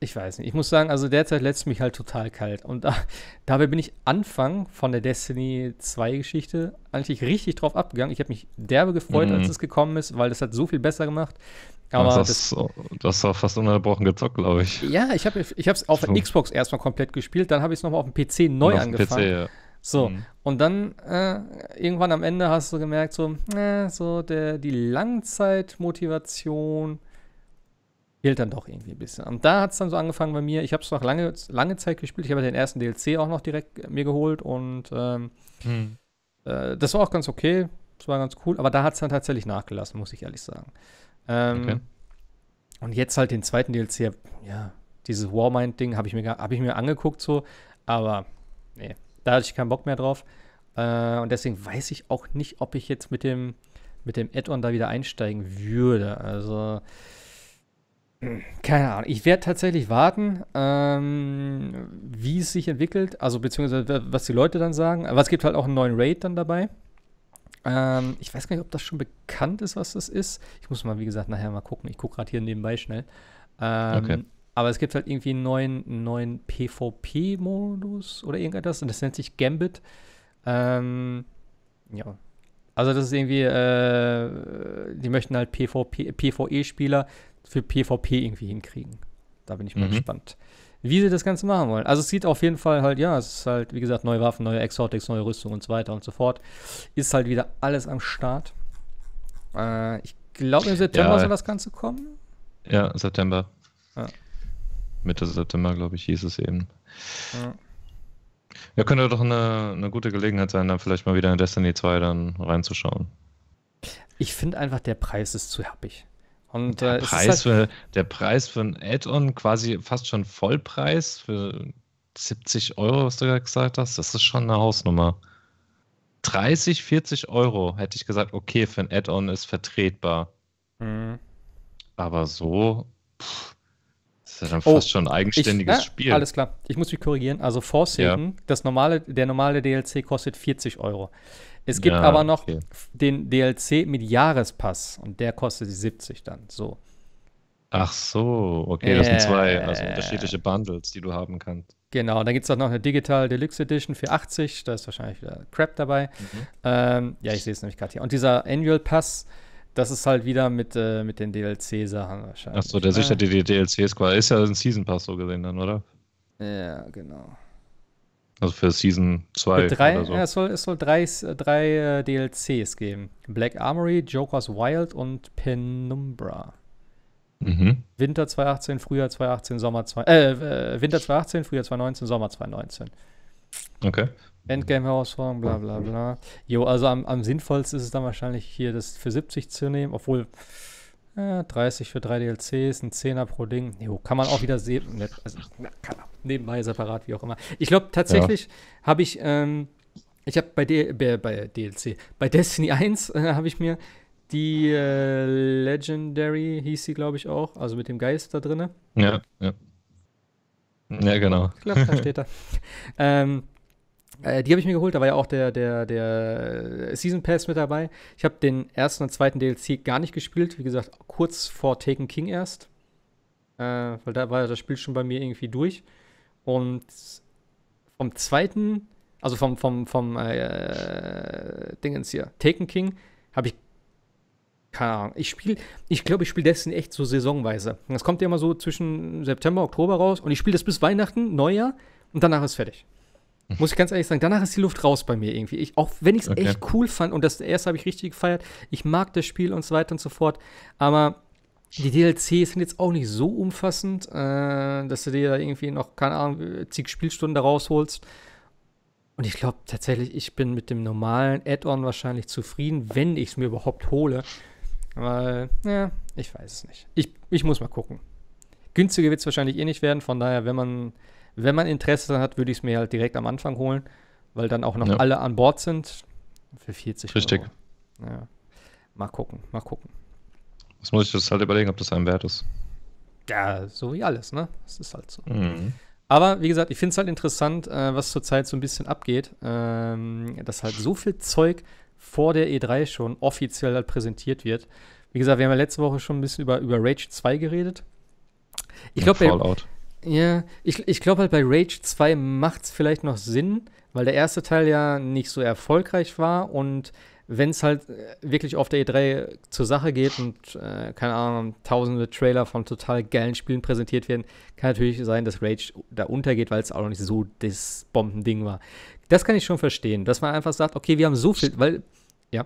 ich weiß nicht. Ich muss sagen, also derzeit lässt mich halt total kalt. Und da, dabei bin ich Anfang von der Destiny 2 Geschichte eigentlich richtig drauf abgegangen. Ich habe mich derbe gefreut, mhm. als es gekommen ist, weil das hat so viel besser gemacht. Aber du hast, das, das, du fast ununterbrochen gezockt, glaube ich. Ja, ich habe es auf so. Xbox erstmal komplett gespielt, dann habe ich es nochmal auf dem PC neu angefangen. PC, ja. So, mhm. und dann äh, irgendwann am Ende hast du gemerkt, so, äh, so der, die Langzeitmotivation fehlt dann doch irgendwie ein bisschen. Und da hat es dann so angefangen bei mir. Ich habe es noch lange, lange Zeit gespielt. Ich habe den ersten DLC auch noch direkt äh, mir geholt und ähm, mhm. äh, das war auch ganz okay. Das war ganz cool. Aber da hat es dann tatsächlich nachgelassen, muss ich ehrlich sagen. Ähm, okay. Und jetzt halt den zweiten DLC, ja, dieses Warmind-Ding habe ich, mir, hab ich mir angeguckt so, aber nee, da hatte ich keinen Bock mehr drauf. Äh, und deswegen weiß ich auch nicht, ob ich jetzt mit dem, mit dem Add-on da wieder einsteigen würde. Also, keine Ahnung. Ich werde tatsächlich warten, ähm, wie es sich entwickelt, also beziehungsweise was die Leute dann sagen. Aber es gibt halt auch einen neuen Raid dann dabei. Ähm, ich weiß gar nicht, ob das schon bekannt ist, was das ist. Ich muss mal, wie gesagt, nachher mal gucken. Ich gucke gerade hier nebenbei schnell. Ähm, okay. Aber es gibt halt irgendwie einen neuen, neuen PvP-Modus oder irgendetwas und das nennt sich Gambit. Ähm, ja. Also das ist irgendwie, äh, die möchten halt PvP, PvE-Spieler für PvP irgendwie hinkriegen. Da bin ich mal mhm. gespannt wie sie das Ganze machen wollen. Also es sieht auf jeden Fall halt, ja, es ist halt, wie gesagt, neue Waffen, neue Exotics, neue Rüstung und so weiter und so fort. Ist halt wieder alles am Start. Äh, ich glaube, im September ja, soll das Ganze kommen. Ja, September. Ja. Mitte September, glaube ich, hieß es eben. Ja. Ja, könnte doch eine, eine gute Gelegenheit sein, dann vielleicht mal wieder in Destiny 2 dann reinzuschauen. Ich finde einfach, der Preis ist zu happig. Und, der, äh, Preis halt für, der Preis für ein Add-on, quasi fast schon Vollpreis für 70 Euro, was du gerade gesagt hast, das ist schon eine Hausnummer. 30, 40 Euro hätte ich gesagt, okay, für ein Add-on ist vertretbar. Mhm. Aber so pff, ist ja dann oh, fast schon ein eigenständiges ich, äh, Spiel. Alles klar, ich muss mich korrigieren. Also Forsaken, ja. das normale, der normale DLC kostet 40 Euro. Es gibt ja, aber noch okay. den DLC mit Jahrespass und der kostet die 70 dann. So. Ach so, okay, das äh, sind zwei, also unterschiedliche äh. Bundles, die du haben kannst. Genau, dann gibt es auch noch eine Digital Deluxe Edition für 80, da ist wahrscheinlich wieder Crap dabei. Mhm. Ähm, ja, ich sehe es nämlich gerade hier. Und dieser Annual Pass, das ist halt wieder mit, äh, mit den DLC-Sachen wahrscheinlich. Ach so, der ne? sichert die DLCs quasi. Ist ja ein Season Pass so gesehen dann, oder? Ja, genau. Also für Season 2 oder so. Ja, es soll, es soll drei, drei äh, DLCs geben. Black Armory, Joker's Wild und Penumbra. Mhm. Winter 2018, Frühjahr 2018, Sommer 2, äh, äh, Winter 2018, Frühjahr 2019, Sommer 2019. Okay. Endgame-Herausforderung, bla bla bla. Jo, also am, am sinnvollsten ist es dann wahrscheinlich hier das für 70 zu nehmen, obwohl ja, 30 für drei DLCs, ein 10er pro Ding. Jo, kann man auch wieder sehen. Ne, also, nebenbei separat, wie auch immer. Ich glaube tatsächlich ja. habe ich, ähm, ich habe bei, bei, bei DLC, bei Destiny 1 äh, habe ich mir die äh, Legendary, hieß sie, glaube ich, auch, also mit dem Geist da drinne. Ja, ja. Ja, genau. Ich glaube, da steht da. ähm, äh, die habe ich mir geholt, da war ja auch der, der, der äh, Season Pass mit dabei. Ich habe den ersten und zweiten DLC gar nicht gespielt, wie gesagt, kurz vor Taken King erst. Äh, weil da war das Spiel schon bei mir irgendwie durch. Und vom zweiten, also vom, vom, vom äh, Dingens hier, Taken King, habe ich keine Ahnung. Ich spiele, ich glaube, ich spiele Destiny echt so saisonweise. Das kommt ja immer so zwischen September, Oktober raus und ich spiele das bis Weihnachten, Neujahr und danach ist fertig. Muss ich ganz ehrlich sagen, danach ist die Luft raus bei mir irgendwie. Ich, auch wenn ich es okay. echt cool fand und das erste habe ich richtig gefeiert. Ich mag das Spiel und so weiter und so fort. Aber die DLCs sind jetzt auch nicht so umfassend, äh, dass du dir da irgendwie noch, keine Ahnung, zig Spielstunden da rausholst. Und ich glaube tatsächlich, ich bin mit dem normalen Add-on wahrscheinlich zufrieden, wenn ich es mir überhaupt hole. Weil, ja, ich weiß es nicht. Ich, ich muss mal gucken. Günstiger wird es wahrscheinlich eh nicht werden, von daher, wenn man wenn man Interesse hat, würde ich es mir halt direkt am Anfang holen, weil dann auch noch ja. alle an Bord sind. Für 40 Richtig. Euro. Ja. Mal gucken, mal gucken. Das muss ich das halt überlegen, ob das einem wert ist. Ja, so wie alles, ne? Das ist halt so. Mhm. Aber wie gesagt, ich finde es halt interessant, äh, was zurzeit so ein bisschen abgeht, ähm, dass halt so viel Zeug vor der E3 schon offiziell halt präsentiert wird. Wie gesagt, wir haben ja letzte Woche schon ein bisschen über, über Rage 2 geredet. Ich glaube, bei, ja, ich, ich glaube halt bei Rage 2 macht es vielleicht noch Sinn, weil der erste Teil ja nicht so erfolgreich war und wenn es halt äh, wirklich auf der E3 zur Sache geht und, äh, keine Ahnung, tausende Trailer von total geilen Spielen präsentiert werden, kann natürlich sein, dass Rage da untergeht, weil es auch noch nicht so das Bombending war. Das kann ich schon verstehen, dass man einfach sagt, okay, wir haben so viel, weil, ja.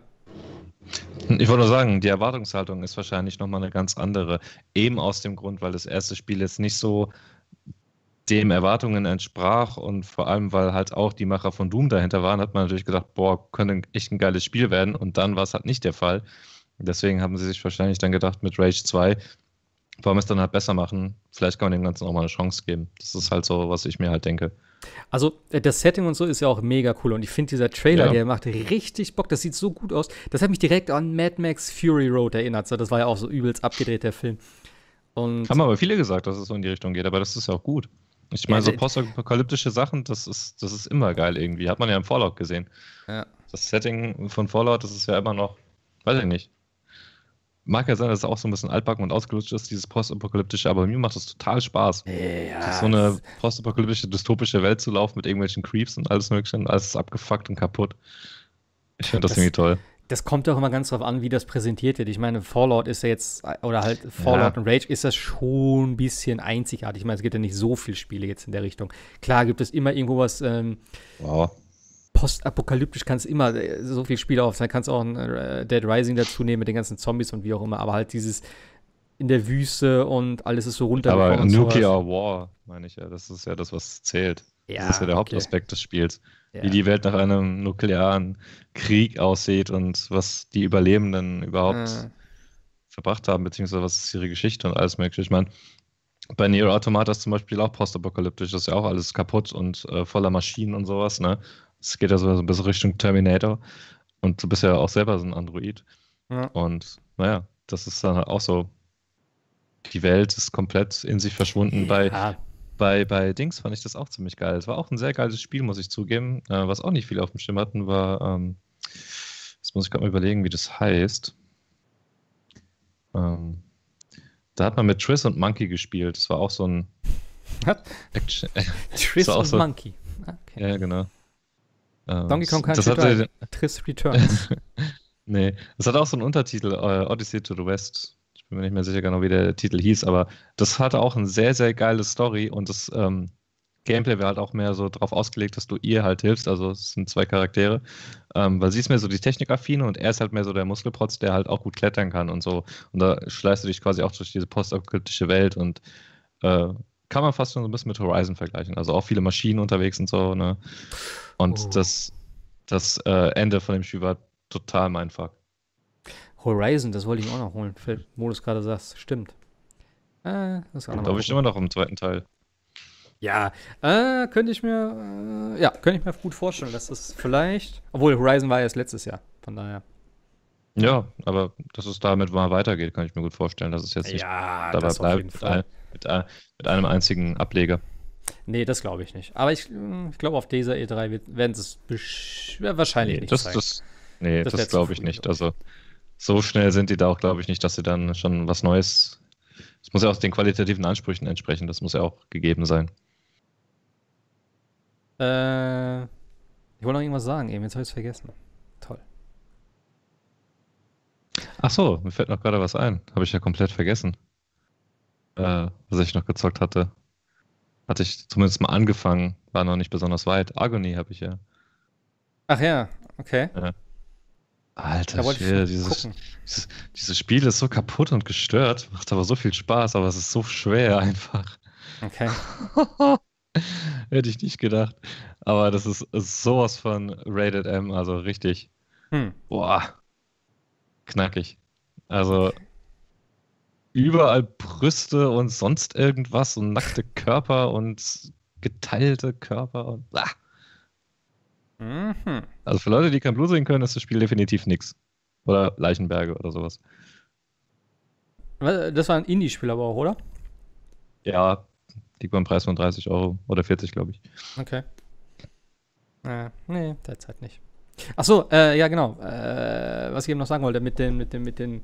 Ich wollte nur sagen, die Erwartungshaltung ist wahrscheinlich nochmal eine ganz andere. Eben aus dem Grund, weil das erste Spiel jetzt nicht so dem Erwartungen entsprach und vor allem, weil halt auch die Macher von Doom dahinter waren, hat man natürlich gedacht, boah, könnte echt ein geiles Spiel werden und dann war es halt nicht der Fall. Deswegen haben sie sich wahrscheinlich dann gedacht, mit Rage 2 wollen wir es dann halt besser machen. Vielleicht kann man dem Ganzen auch mal eine Chance geben. Das ist halt so, was ich mir halt denke. Also, äh, das Setting und so ist ja auch mega cool. Und ich finde, dieser Trailer, ja. der macht richtig Bock. Das sieht so gut aus. Das hat mich direkt an Mad Max Fury Road erinnert. Das war ja auch so übelst abgedreht, der Film. Und Haben aber viele gesagt, dass es so in die Richtung geht. Aber das ist ja auch gut. Ich meine, so postapokalyptische Sachen, das ist, das ist immer geil irgendwie. Hat man ja im Fallout gesehen. Ja. Das Setting von Fallout, das ist ja immer noch, weiß ich nicht. Mag ja sein, dass es auch so ein bisschen altbacken und ausgelutscht ist, dieses postapokalyptische, aber mir macht das total Spaß. Ja, so eine postapokalyptische, dystopische Welt zu laufen mit irgendwelchen Creeps und alles Mögliche und alles ist abgefuckt und kaputt. Ich finde das, das irgendwie toll das kommt auch immer ganz drauf an, wie das präsentiert wird. Ich meine, Fallout ist ja jetzt, oder halt Fallout ja. und Rage ist das schon ein bisschen einzigartig. Ich meine, es gibt ja nicht so viele Spiele jetzt in der Richtung. Klar gibt es immer irgendwo was. Ähm, wow. Postapokalyptisch kann es immer äh, so viele Spiele auf sein. Kannst auch ein äh, Dead Rising dazu nehmen mit den ganzen Zombies und wie auch immer. Aber halt dieses in der Wüste und alles ist so runtergekommen. Aber Nuclear War, meine ich ja. Das ist ja das, was zählt. Ja, das ist ja der okay. Hauptaspekt des Spiels ja. wie die Welt nach einem nuklearen Krieg aussieht und was die Überlebenden überhaupt ah. verbracht haben, beziehungsweise was ist ihre Geschichte und alles mögliche. Ich meine, bei Neo Automata ist zum Beispiel auch postapokalyptisch, das ist ja auch alles kaputt und äh, voller Maschinen und sowas, ne? Es geht ja so ein bisschen Richtung Terminator und du bist ja auch selber so ein Android. Ja. Und naja, das ist dann halt auch so. Die Welt ist komplett in sich verschwunden. Ja. Bei bei, bei Dings fand ich das auch ziemlich geil. Es war auch ein sehr geiles Spiel, muss ich zugeben. Äh, was auch nicht viel auf dem Schirm hatten, war, ähm, jetzt muss ich gerade mal überlegen, wie das heißt. Ähm, da hat man mit Triss und Monkey gespielt. Das war auch so ein. Triss und so, Monkey. Ah, okay. Ja, genau. Ähm, Donkey Kong Country das hatte, Triss Returns. nee, das hat auch so einen Untertitel: äh, Odyssey to the West bin mir nicht mehr sicher genau, wie der Titel hieß, aber das hatte auch eine sehr, sehr geile Story und das ähm, Gameplay wäre halt auch mehr so darauf ausgelegt, dass du ihr halt hilfst. Also es sind zwei Charaktere, ähm, weil sie ist mehr so die Technikaffine und er ist halt mehr so der Muskelprotz, der halt auch gut klettern kann und so. Und da schleißt du dich quasi auch durch diese postapokalyptische Welt und äh, kann man fast schon so ein bisschen mit Horizon vergleichen. Also auch viele Maschinen unterwegs und so. Ne? Und oh. das, das äh, Ende von dem Spiel war total mein Fuck. Horizon, das wollte ich auch noch holen. Wo du es gerade sagst, stimmt. Äh, das ist Glaube ich immer noch im zweiten Teil. Ja, äh, könnte ich mir, äh, ja, könnte ich mir gut vorstellen, dass das vielleicht, obwohl Horizon war ja erst letztes Jahr, von daher. Ja, aber dass es damit mal weitergeht, kann ich mir gut vorstellen, dass es jetzt nicht ja, dabei bleibt mit, ein, mit, mit, einem einzigen Ableger. Nee, das glaube ich nicht. Aber ich, äh, ich glaube, auf dieser E3 werden sie es wahrscheinlich nee, nicht das, zeigen. Das, nee, das, das glaube ich nicht. Also so schnell sind die da auch, glaube ich, nicht, dass sie dann schon was Neues. Es muss ja auch den qualitativen Ansprüchen entsprechen, das muss ja auch gegeben sein. Äh, ich wollte noch irgendwas sagen, eben, jetzt habe ich es vergessen. Toll. Ach so, mir fällt noch gerade was ein. Habe ich ja komplett vergessen. Äh, was ich noch gezockt hatte. Hatte ich zumindest mal angefangen, war noch nicht besonders weit. Agony habe ich ja. Ach ja, okay. Ja. Alter, Schwede, dieses, dieses, dieses, Spiel ist so kaputt und gestört, macht aber so viel Spaß, aber es ist so schwer einfach. Okay. Hätte ich nicht gedacht. Aber das ist, ist sowas von Rated M, also richtig. Hm. Boah. Knackig. Also überall Brüste und sonst irgendwas und nackte Körper und geteilte Körper und. Ah. Mhm. Also für Leute, die kein Blut sehen können, ist das Spiel definitiv nix. Oder Leichenberge oder sowas. Das war ein Indie-Spiel aber auch, oder? Ja, liegt beim Preis von 30 Euro oder 40, glaube ich. Okay. Äh, nee, derzeit nicht. Achso, äh, ja genau. Äh, was ich eben noch sagen wollte, mit den, mit den, mit den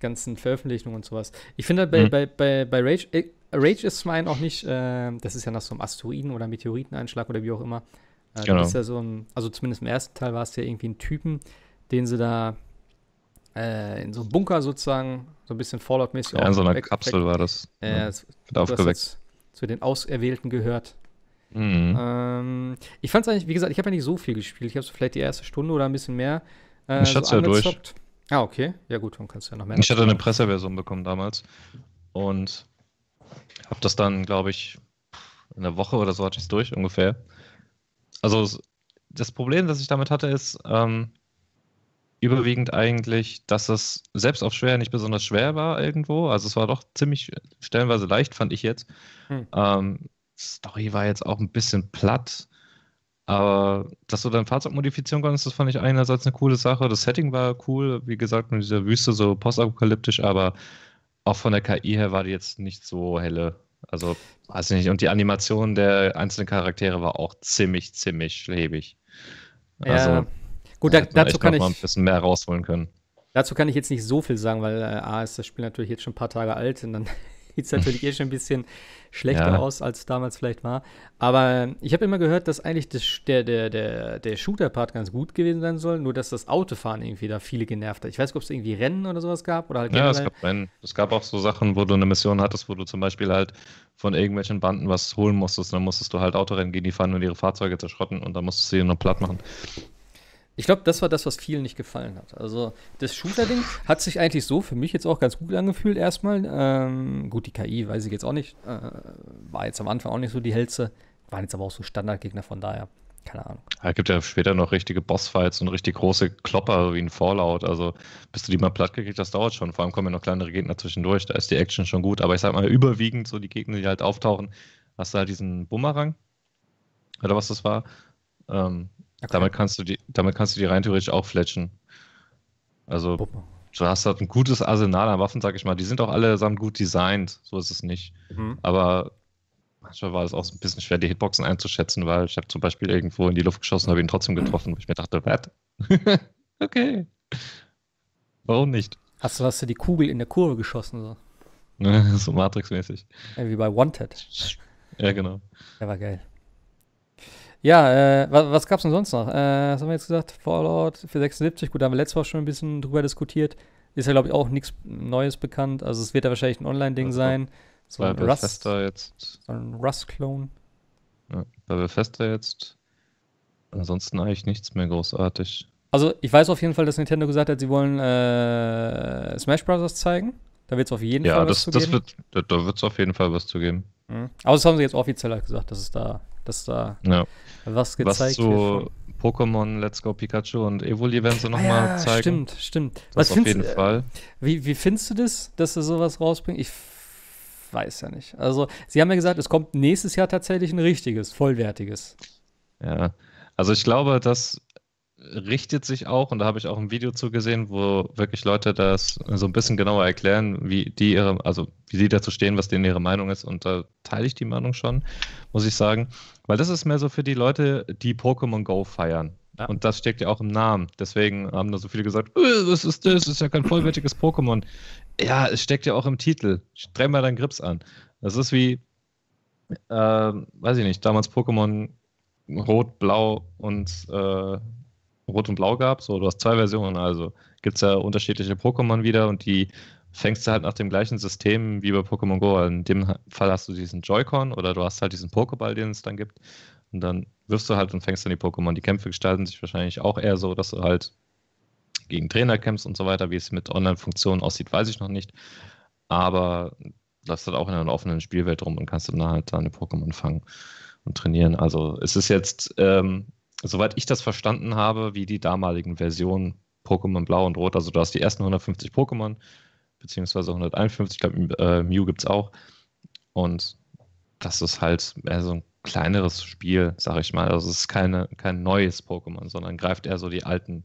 ganzen Veröffentlichungen und sowas. Ich finde halt bei, mhm. bei, bei, bei Rage, äh, Rage ist mein auch nicht, äh, das ist ja nach so einem Asteroiden- oder Meteoriteneinschlag oder wie auch immer, äh, genau. ja so ein, also zumindest im ersten Teil war es ja irgendwie ein Typen, den sie da äh, in so einem Bunker sozusagen, so ein bisschen Fallout-mäßig. Ja, in so einer Kapsel war das. Äh, ja, das wird aufgeweckt. Zu den Auserwählten gehört. Mhm. Ähm, ich fand es eigentlich, wie gesagt, ich habe ja nicht so viel gespielt. Ich habe so vielleicht die erste Stunde oder ein bisschen mehr. Äh, ich hatte so ja durch. Ah, okay. Ja, gut, dann kannst du ja noch mehr. Ich hatte eine Presseversion bekommen damals und habe das dann, glaube ich, in einer Woche oder so hatte ich es durch ungefähr also das Problem, das ich damit hatte, ist ähm, überwiegend eigentlich, dass es selbst auf schwer nicht besonders schwer war irgendwo. Also es war doch ziemlich stellenweise leicht, fand ich jetzt. Hm. Ähm, Story war jetzt auch ein bisschen platt. Aber dass du dein Fahrzeug modifizieren konntest, das fand ich einerseits eine coole Sache. Das Setting war cool, wie gesagt, mit dieser Wüste so postapokalyptisch, aber auch von der KI her war die jetzt nicht so helle. Also, weiß ich nicht. Und die Animation der einzelnen Charaktere war auch ziemlich, ziemlich schäbig. Ja. Also, gut, da, dazu kann ich. ein bisschen mehr rausholen können. Dazu kann ich jetzt nicht so viel sagen, weil äh, A ist das Spiel natürlich jetzt schon ein paar Tage alt und dann sieht es natürlich eh schon ein bisschen schlechter ja. aus, als damals vielleicht war. Aber ich habe immer gehört, dass eigentlich das, der, der, der, der Shooter-Part ganz gut gewesen sein soll, nur dass das Autofahren irgendwie da viele genervt hat. Ich weiß nicht, ob es irgendwie Rennen oder sowas gab oder halt Ja, es gab Rennen. Es gab auch so Sachen, wo du eine Mission hattest, wo du zum Beispiel halt von irgendwelchen Banden was holen musstest. Und dann musstest du halt Autorennen gehen, die fahren und ihre Fahrzeuge zerschrotten und dann musstest du sie noch platt machen. Ich glaube, das war das, was vielen nicht gefallen hat. Also das Shooter-Ding hat sich eigentlich so für mich jetzt auch ganz gut angefühlt erstmal. Ähm, gut, die KI weiß ich jetzt auch nicht. Äh, war jetzt am Anfang auch nicht so die hellste. Waren jetzt aber auch so Standardgegner, von daher. Keine Ahnung. Es gibt ja später noch richtige Bossfights und richtig große Klopper wie ein Fallout. Also, bis du die mal platt gekriegt hast, dauert schon. Vor allem kommen ja noch kleinere Gegner zwischendurch. Da ist die Action schon gut. Aber ich sag mal, überwiegend so die Gegner, die halt auftauchen, hast du halt diesen Bumerang. Oder was das war. Ähm, Okay. Damit, kannst du die, damit kannst du die rein theoretisch auch fletchen. Also, du hast halt ein gutes Arsenal an Waffen, sag ich mal. Die sind auch allesamt gut designt, so ist es nicht. Mhm. Aber manchmal war es auch so ein bisschen schwer, die Hitboxen einzuschätzen, weil ich habe zum Beispiel irgendwo in die Luft geschossen, habe ihn trotzdem getroffen, weil ich mir dachte, what? okay. Warum nicht? Hast du, hast du die Kugel in der Kurve geschossen? So, so Matrix-mäßig. wie bei Wanted. Ja, genau. Der war geil. Ja, äh, was, was gab's denn sonst noch? Äh, was haben wir jetzt gesagt? Fallout für 76, gut, da haben wir letztes Mal schon ein bisschen drüber diskutiert. Ist ja, glaube ich, auch nichts Neues bekannt. Also es wird ja wahrscheinlich ein Online-Ding also, sein. So ein Rust. Jetzt. So ein Rust-Clone. Ja, bei Fester jetzt. Ansonsten eigentlich nichts mehr großartig. Also ich weiß auf jeden Fall, dass Nintendo gesagt hat, sie wollen äh, Smash Bros. zeigen. Da wird es auf jeden ja, Fall das, was zu das geben. Wird, da wird es auf jeden Fall was zu geben. Mhm. Aber das haben sie jetzt offiziell halt gesagt, dass es da dass da ja. was gezeigt was so wird. Pokémon Let's Go Pikachu und Evoli werden sie nochmal ah, ja, zeigen. Stimmt, stimmt. Das was auf jeden äh, Fall. Wie, wie findest du das, dass sie sowas rausbringen? Ich weiß ja nicht. Also, sie haben ja gesagt, es kommt nächstes Jahr tatsächlich ein richtiges, vollwertiges. Ja, also ich glaube, dass richtet sich auch, und da habe ich auch ein Video zu gesehen, wo wirklich Leute das so ein bisschen genauer erklären, wie die ihre, also wie sie dazu stehen, was denen ihre Meinung ist. Und da teile ich die Meinung schon, muss ich sagen. Weil das ist mehr so für die Leute, die Pokémon Go feiern. Ja. Und das steckt ja auch im Namen. Deswegen haben da so viele gesagt, was äh, ist das? Das ist ja kein vollwertiges Pokémon. Ja, es steckt ja auch im Titel. Streng mal deinen Grips an. Das ist wie, äh, weiß ich nicht, damals Pokémon Rot, Blau und äh, Rot und Blau gab. So, du hast zwei Versionen, also gibt es ja unterschiedliche Pokémon wieder und die fängst du halt nach dem gleichen System wie bei Pokémon Go. In dem Fall hast du diesen Joy-Con oder du hast halt diesen Pokéball, den es dann gibt. Und dann wirfst du halt und fängst dann die Pokémon. Die Kämpfe gestalten sich wahrscheinlich auch eher so, dass du halt gegen Trainer kämpfst und so weiter. Wie es mit Online-Funktionen aussieht, weiß ich noch nicht. Aber läufst halt auch in einer offenen Spielwelt rum und kannst dann halt deine Pokémon fangen und trainieren. Also es ist jetzt ähm, soweit ich das verstanden habe, wie die damaligen Versionen Pokémon Blau und Rot, also du hast die ersten 150 Pokémon, beziehungsweise 151, ich glaube, äh, Mew gibt es auch. Und das ist halt eher so ein kleineres Spiel, sag ich mal. Also es ist keine, kein neues Pokémon, sondern greift eher so die alten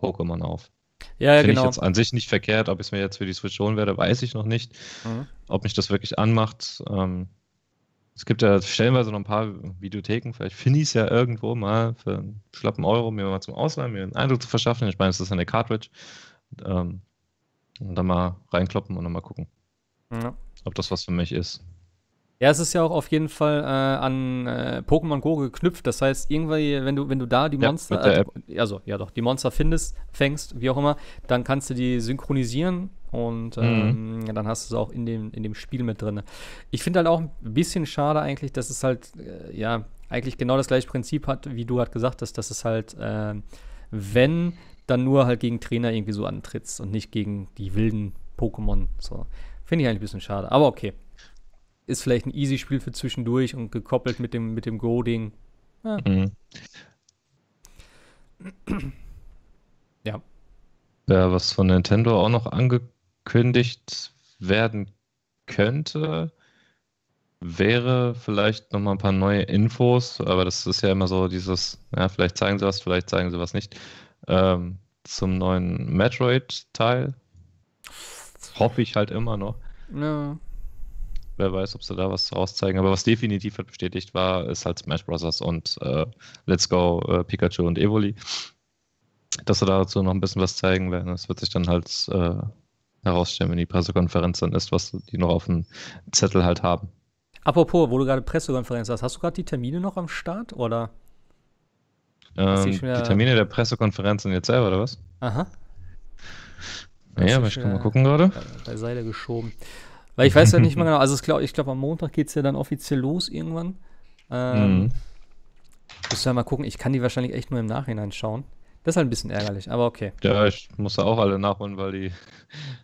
Pokémon auf. Ja, ja Finde genau. ich jetzt an sich nicht verkehrt. Ob ich es mir jetzt für die Switch holen werde, weiß ich noch nicht. Mhm. Ob mich das wirklich anmacht. Ähm, es gibt ja stellenweise noch ein paar Videotheken, vielleicht finde ich es ja irgendwo mal für einen schlappen Euro, mir mal zum Ausleihen, mir einen Eindruck zu verschaffen. Ich meine, es ist eine Cartridge. Und, ähm, und dann mal reinkloppen und dann mal gucken, ja. ob das was für mich ist. Ja, es ist ja auch auf jeden Fall äh, an äh, Pokémon Go geknüpft. Das heißt, irgendwie, wenn du, wenn du da die ja, äh, also ja doch, die Monster findest, fängst, wie auch immer, dann kannst du die synchronisieren und mhm. ähm, mhm. dann hast du es auch in dem, in dem Spiel mit drin. Ich finde halt auch ein bisschen schade eigentlich, dass es halt, äh, ja, eigentlich genau das gleiche Prinzip hat, wie du halt gesagt hast, dass es halt, äh, wenn, dann nur halt gegen Trainer irgendwie so antrittst und nicht gegen die wilden Pokémon. So. Finde ich eigentlich ein bisschen schade. Aber okay. Ist vielleicht ein easy Spiel für zwischendurch und gekoppelt mit dem, mit dem Go-Ding. Ja. Mhm. ja. Wer was von Nintendo auch noch angekündigt gekündigt werden könnte, wäre vielleicht nochmal ein paar neue Infos, aber das ist ja immer so dieses, ja, vielleicht zeigen sie was, vielleicht zeigen sie was nicht, ähm, zum neuen Metroid-Teil. Hoffe ich halt immer noch. Ja. Wer weiß, ob sie da was rauszeigen. Aber was definitiv halt bestätigt war, ist halt Smash Bros. und äh, Let's Go äh, Pikachu und Evoli. Dass sie dazu noch ein bisschen was zeigen werden. Das wird sich dann halt äh, herausstellen, wenn die Pressekonferenz dann ist, was die noch auf dem Zettel halt haben. Apropos, wo du gerade Pressekonferenz hast, hast du gerade die Termine noch am Start oder? Ähm, die Termine der Pressekonferenz sind jetzt selber, oder was? Aha. Naja, ich kann mal gucken gerade. Äh, beiseite geschoben. Weil ich weiß ja nicht mal genau, also ich glaube, am Montag geht es ja dann offiziell los irgendwann. Ähm, mhm. Muss ja mal gucken, ich kann die wahrscheinlich echt nur im Nachhinein schauen. Das ist halt ein bisschen ärgerlich, aber okay. Ja, ich muss da auch alle nachholen, weil die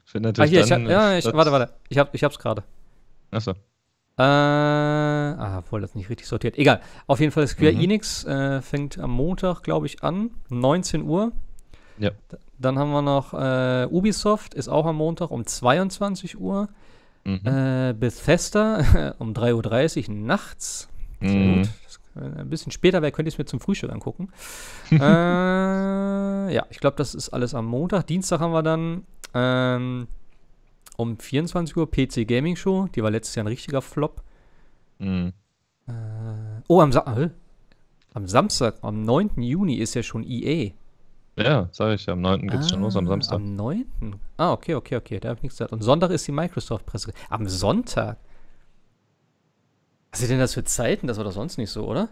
finde ah, natürlich. Ah, hier, dann, ich hab, ja, ich, warte, warte. Ich, hab, ich hab's gerade. Achso. Äh, ah, wohl das nicht richtig sortiert. Egal. Auf jeden Fall Square mhm. Enix äh, fängt am Montag, glaube ich, an. 19 Uhr. Ja. Dann haben wir noch äh, Ubisoft, ist auch am Montag um 22 Uhr. Mhm. Äh, Bethesda um 3.30 Uhr nachts. Sehr mhm. gut. Das ein bisschen später wäre, könnte ich es mir zum Frühstück angucken. äh, ja, ich glaube, das ist alles am Montag. Dienstag haben wir dann ähm, um 24 Uhr PC Gaming Show. Die war letztes Jahr ein richtiger Flop. Mhm. Äh, oh, am, Sa äh, am Samstag, am 9. Juni ist ja schon EA. Ja, sage ich, am 9. geht es ah, schon los, am ah, Samstag. Am 9.? Ah, okay, okay, okay, da habe ich nichts gesagt. Und Sonntag ist die Microsoft-Presse. Am Sonntag? Was sind denn das für Zeiten? Das war doch sonst nicht so, oder?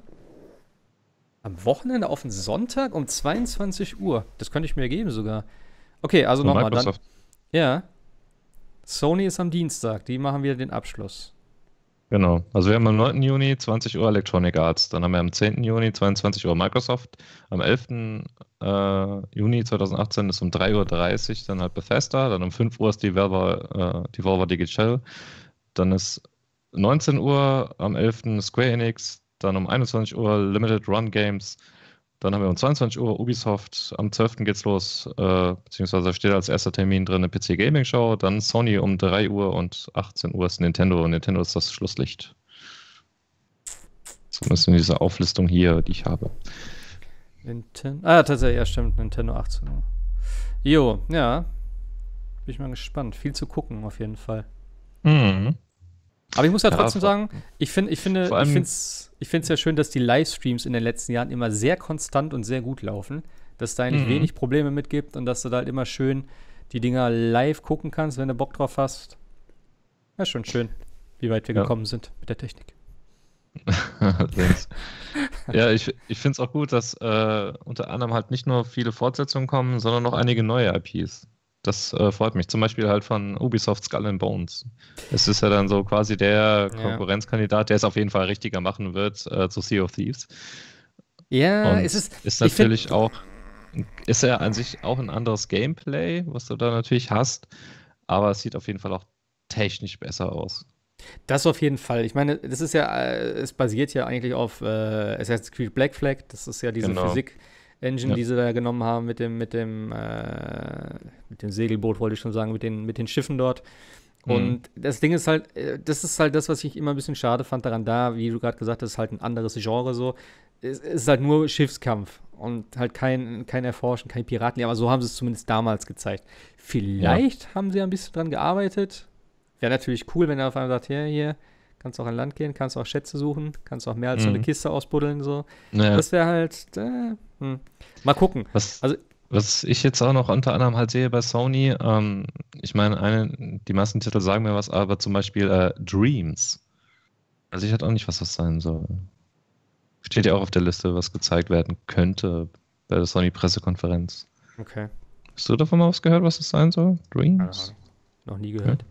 Am Wochenende auf den Sonntag um 22 Uhr. Das könnte ich mir geben sogar. Okay, also nochmal. Dann, ja. Sony ist am Dienstag. Die machen wieder den Abschluss. Genau. Also wir haben am 9. Juni 20 Uhr Electronic Arts. Dann haben wir am 10. Juni 22 Uhr Microsoft. Am 11. Äh, Juni 2018 ist um 3.30 Uhr dann halt Bethesda. Dann um 5 Uhr ist Devolver, äh, Devolver Digital. Dann ist 19 Uhr, am 11. Square Enix, dann um 21 Uhr Limited Run Games, dann haben wir um 22 Uhr Ubisoft, am 12. geht's los, äh, beziehungsweise steht als erster Termin drin eine PC Gaming Show, dann Sony um 3 Uhr und 18 Uhr ist Nintendo. und Nintendo ist das Schlusslicht. Zumindest in dieser Auflistung hier, die ich habe. Nintendo. Ah, tatsächlich, ja, stimmt. Nintendo 18 Uhr. Jo, ja. Bin ich mal gespannt. Viel zu gucken, auf jeden Fall. Mhm. Aber ich muss ja, ja trotzdem sagen, ich, find, ich finde ich ich es ja schön, dass die Livestreams in den letzten Jahren immer sehr konstant und sehr gut laufen, dass da eigentlich mhm. wenig Probleme mitgibt und dass du da halt immer schön die Dinger live gucken kannst, wenn du Bock drauf hast. Ja, schon schön, wie weit wir ja. gekommen sind mit der Technik. ja, ich, ich finde es auch gut, dass äh, unter anderem halt nicht nur viele Fortsetzungen kommen, sondern auch einige neue IPs. Das äh, freut mich. Zum Beispiel halt von Ubisoft Skull and Bones. Das ist ja dann so quasi der Konkurrenzkandidat, der es auf jeden Fall richtiger machen wird äh, zu Sea of Thieves. Ja, Und es ist. Ist natürlich find, auch. Ist ja an sich auch ein anderes Gameplay, was du da natürlich hast. Aber es sieht auf jeden Fall auch technisch besser aus. Das auf jeden Fall. Ich meine, das ist ja, äh, es basiert ja eigentlich auf äh, Assassin's Creed Black Flag. Das ist ja diese genau. Physik, Engine, ja. die sie da genommen haben mit dem, mit dem, äh, mit dem Segelboot, wollte ich schon sagen, mit den, mit den Schiffen dort. Mhm. Und das Ding ist halt, äh, das ist halt das, was ich immer ein bisschen schade fand daran da, wie du gerade gesagt hast, halt ein anderes Genre so. Es ist halt nur Schiffskampf und halt kein, kein Erforschen, kein Piraten, aber so haben sie es zumindest damals gezeigt. Vielleicht ja. haben sie ein bisschen dran gearbeitet. Wäre natürlich cool, wenn er auf einmal sagt, hier, hier, Kannst auch an Land gehen, kannst auch Schätze suchen, kannst auch mehr als mhm. so eine mhm. Kiste ausbuddeln. So. Naja. Das wäre halt. Äh, hm. Mal gucken. Was, also, was ich jetzt auch noch unter anderem halt sehe bei Sony, ähm, ich meine, die meisten Titel sagen mir was, aber zum Beispiel äh, Dreams. Also ich hatte auch nicht, was das sein soll. Steht ja auch auf der Liste, was gezeigt werden könnte bei der Sony-Pressekonferenz. Okay. Hast du davon mal was gehört, was das sein soll? Dreams? Aha. Noch nie gehört. Hm?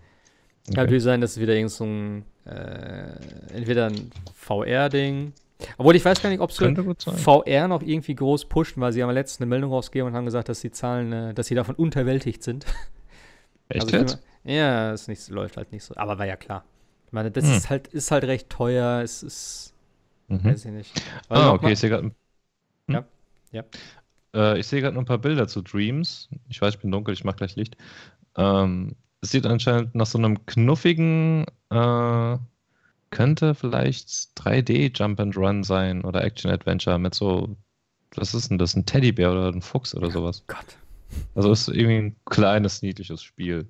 Okay. Kann natürlich sein, dass es wieder irgend so ein äh, entweder ein VR-Ding. Obwohl ich weiß gar nicht, ob sie VR noch irgendwie groß pushen, weil sie haben letztens eine Meldung rausgegeben und haben gesagt, dass die Zahlen, äh, dass sie davon unterwältigt sind. Echt also jetzt? ja, es nicht, läuft halt nicht so. Aber war ja klar. Ich meine, das hm. ist halt, ist halt recht teuer, es ist. Mhm. Weiß ich nicht. Ah, weil ah, okay, ich sehe gerade. Hm? Ja, ja. Äh, ich sehe gerade noch ein paar Bilder zu Dreams. Ich weiß, ich bin dunkel, ich mache gleich Licht. Ähm, es sieht anscheinend nach so einem knuffigen, äh, könnte vielleicht 3D Jump and Run sein oder Action Adventure mit so, was ist denn das, ein Teddybär oder ein Fuchs oder oh sowas. Oh Gott. Also ist irgendwie ein kleines, niedliches Spiel.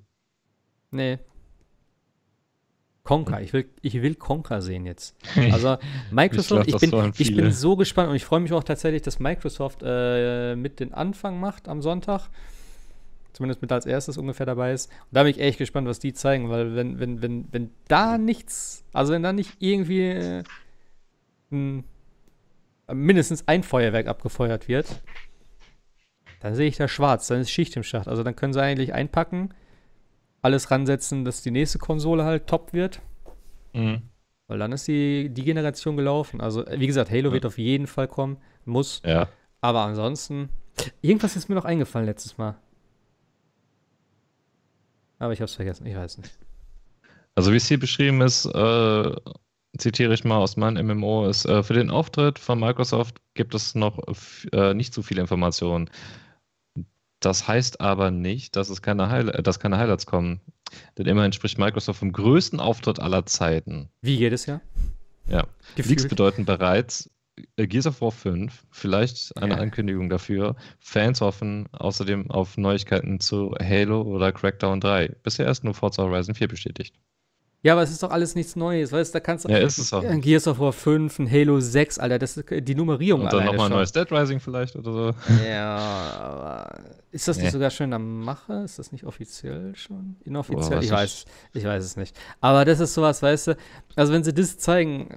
Nee, Conker. Hm. Ich will, ich will Conker sehen jetzt. Also Microsoft, ich, glaub, ich bin, ich bin so gespannt und ich freue mich auch tatsächlich, dass Microsoft äh, mit den Anfang macht am Sonntag zumindest mit als erstes ungefähr dabei ist. Und da bin ich echt gespannt, was die zeigen, weil wenn, wenn, wenn, wenn da nichts, also wenn da nicht irgendwie äh, ein, mindestens ein Feuerwerk abgefeuert wird, dann sehe ich da schwarz, dann ist Schicht im Schacht. Also dann können sie eigentlich einpacken, alles ransetzen, dass die nächste Konsole halt top wird. Mhm. Weil dann ist die, die Generation gelaufen. Also, äh, wie gesagt, Halo ja. wird auf jeden Fall kommen, muss. Ja. Aber ansonsten, irgendwas ist mir noch eingefallen letztes Mal. Aber ich habe es vergessen, ich weiß nicht. Also wie es hier beschrieben ist, äh, zitiere ich mal aus meinem MMO, ist, äh, für den Auftritt von Microsoft gibt es noch äh, nicht so viele Informationen. Das heißt aber nicht, dass, es keine äh, dass keine Highlights kommen. Denn immerhin spricht Microsoft vom größten Auftritt aller Zeiten. Wie jedes Jahr? Ja. Gefühlt. Leaks bedeuten bereits, äh, Gears of War 5, vielleicht eine ja. Ankündigung dafür. Fans hoffen außerdem auf Neuigkeiten zu Halo oder Crackdown 3. Bisher erst nur Forza Horizon 4 bestätigt. Ja, aber es ist doch alles nichts Neues, weißt du, da kannst du ja, ist es auch. ein Gears of War 5, ein Halo 6, Alter, das ist die Nummerierung Und dann nochmal ein neues Dead Rising vielleicht oder so. Ja, aber ist das nee. nicht sogar schon am Mache? Ist das nicht offiziell schon? Inoffiziell? Boah, ich, weiß, ich weiß es nicht. Aber das ist sowas, weißt du, also wenn sie das zeigen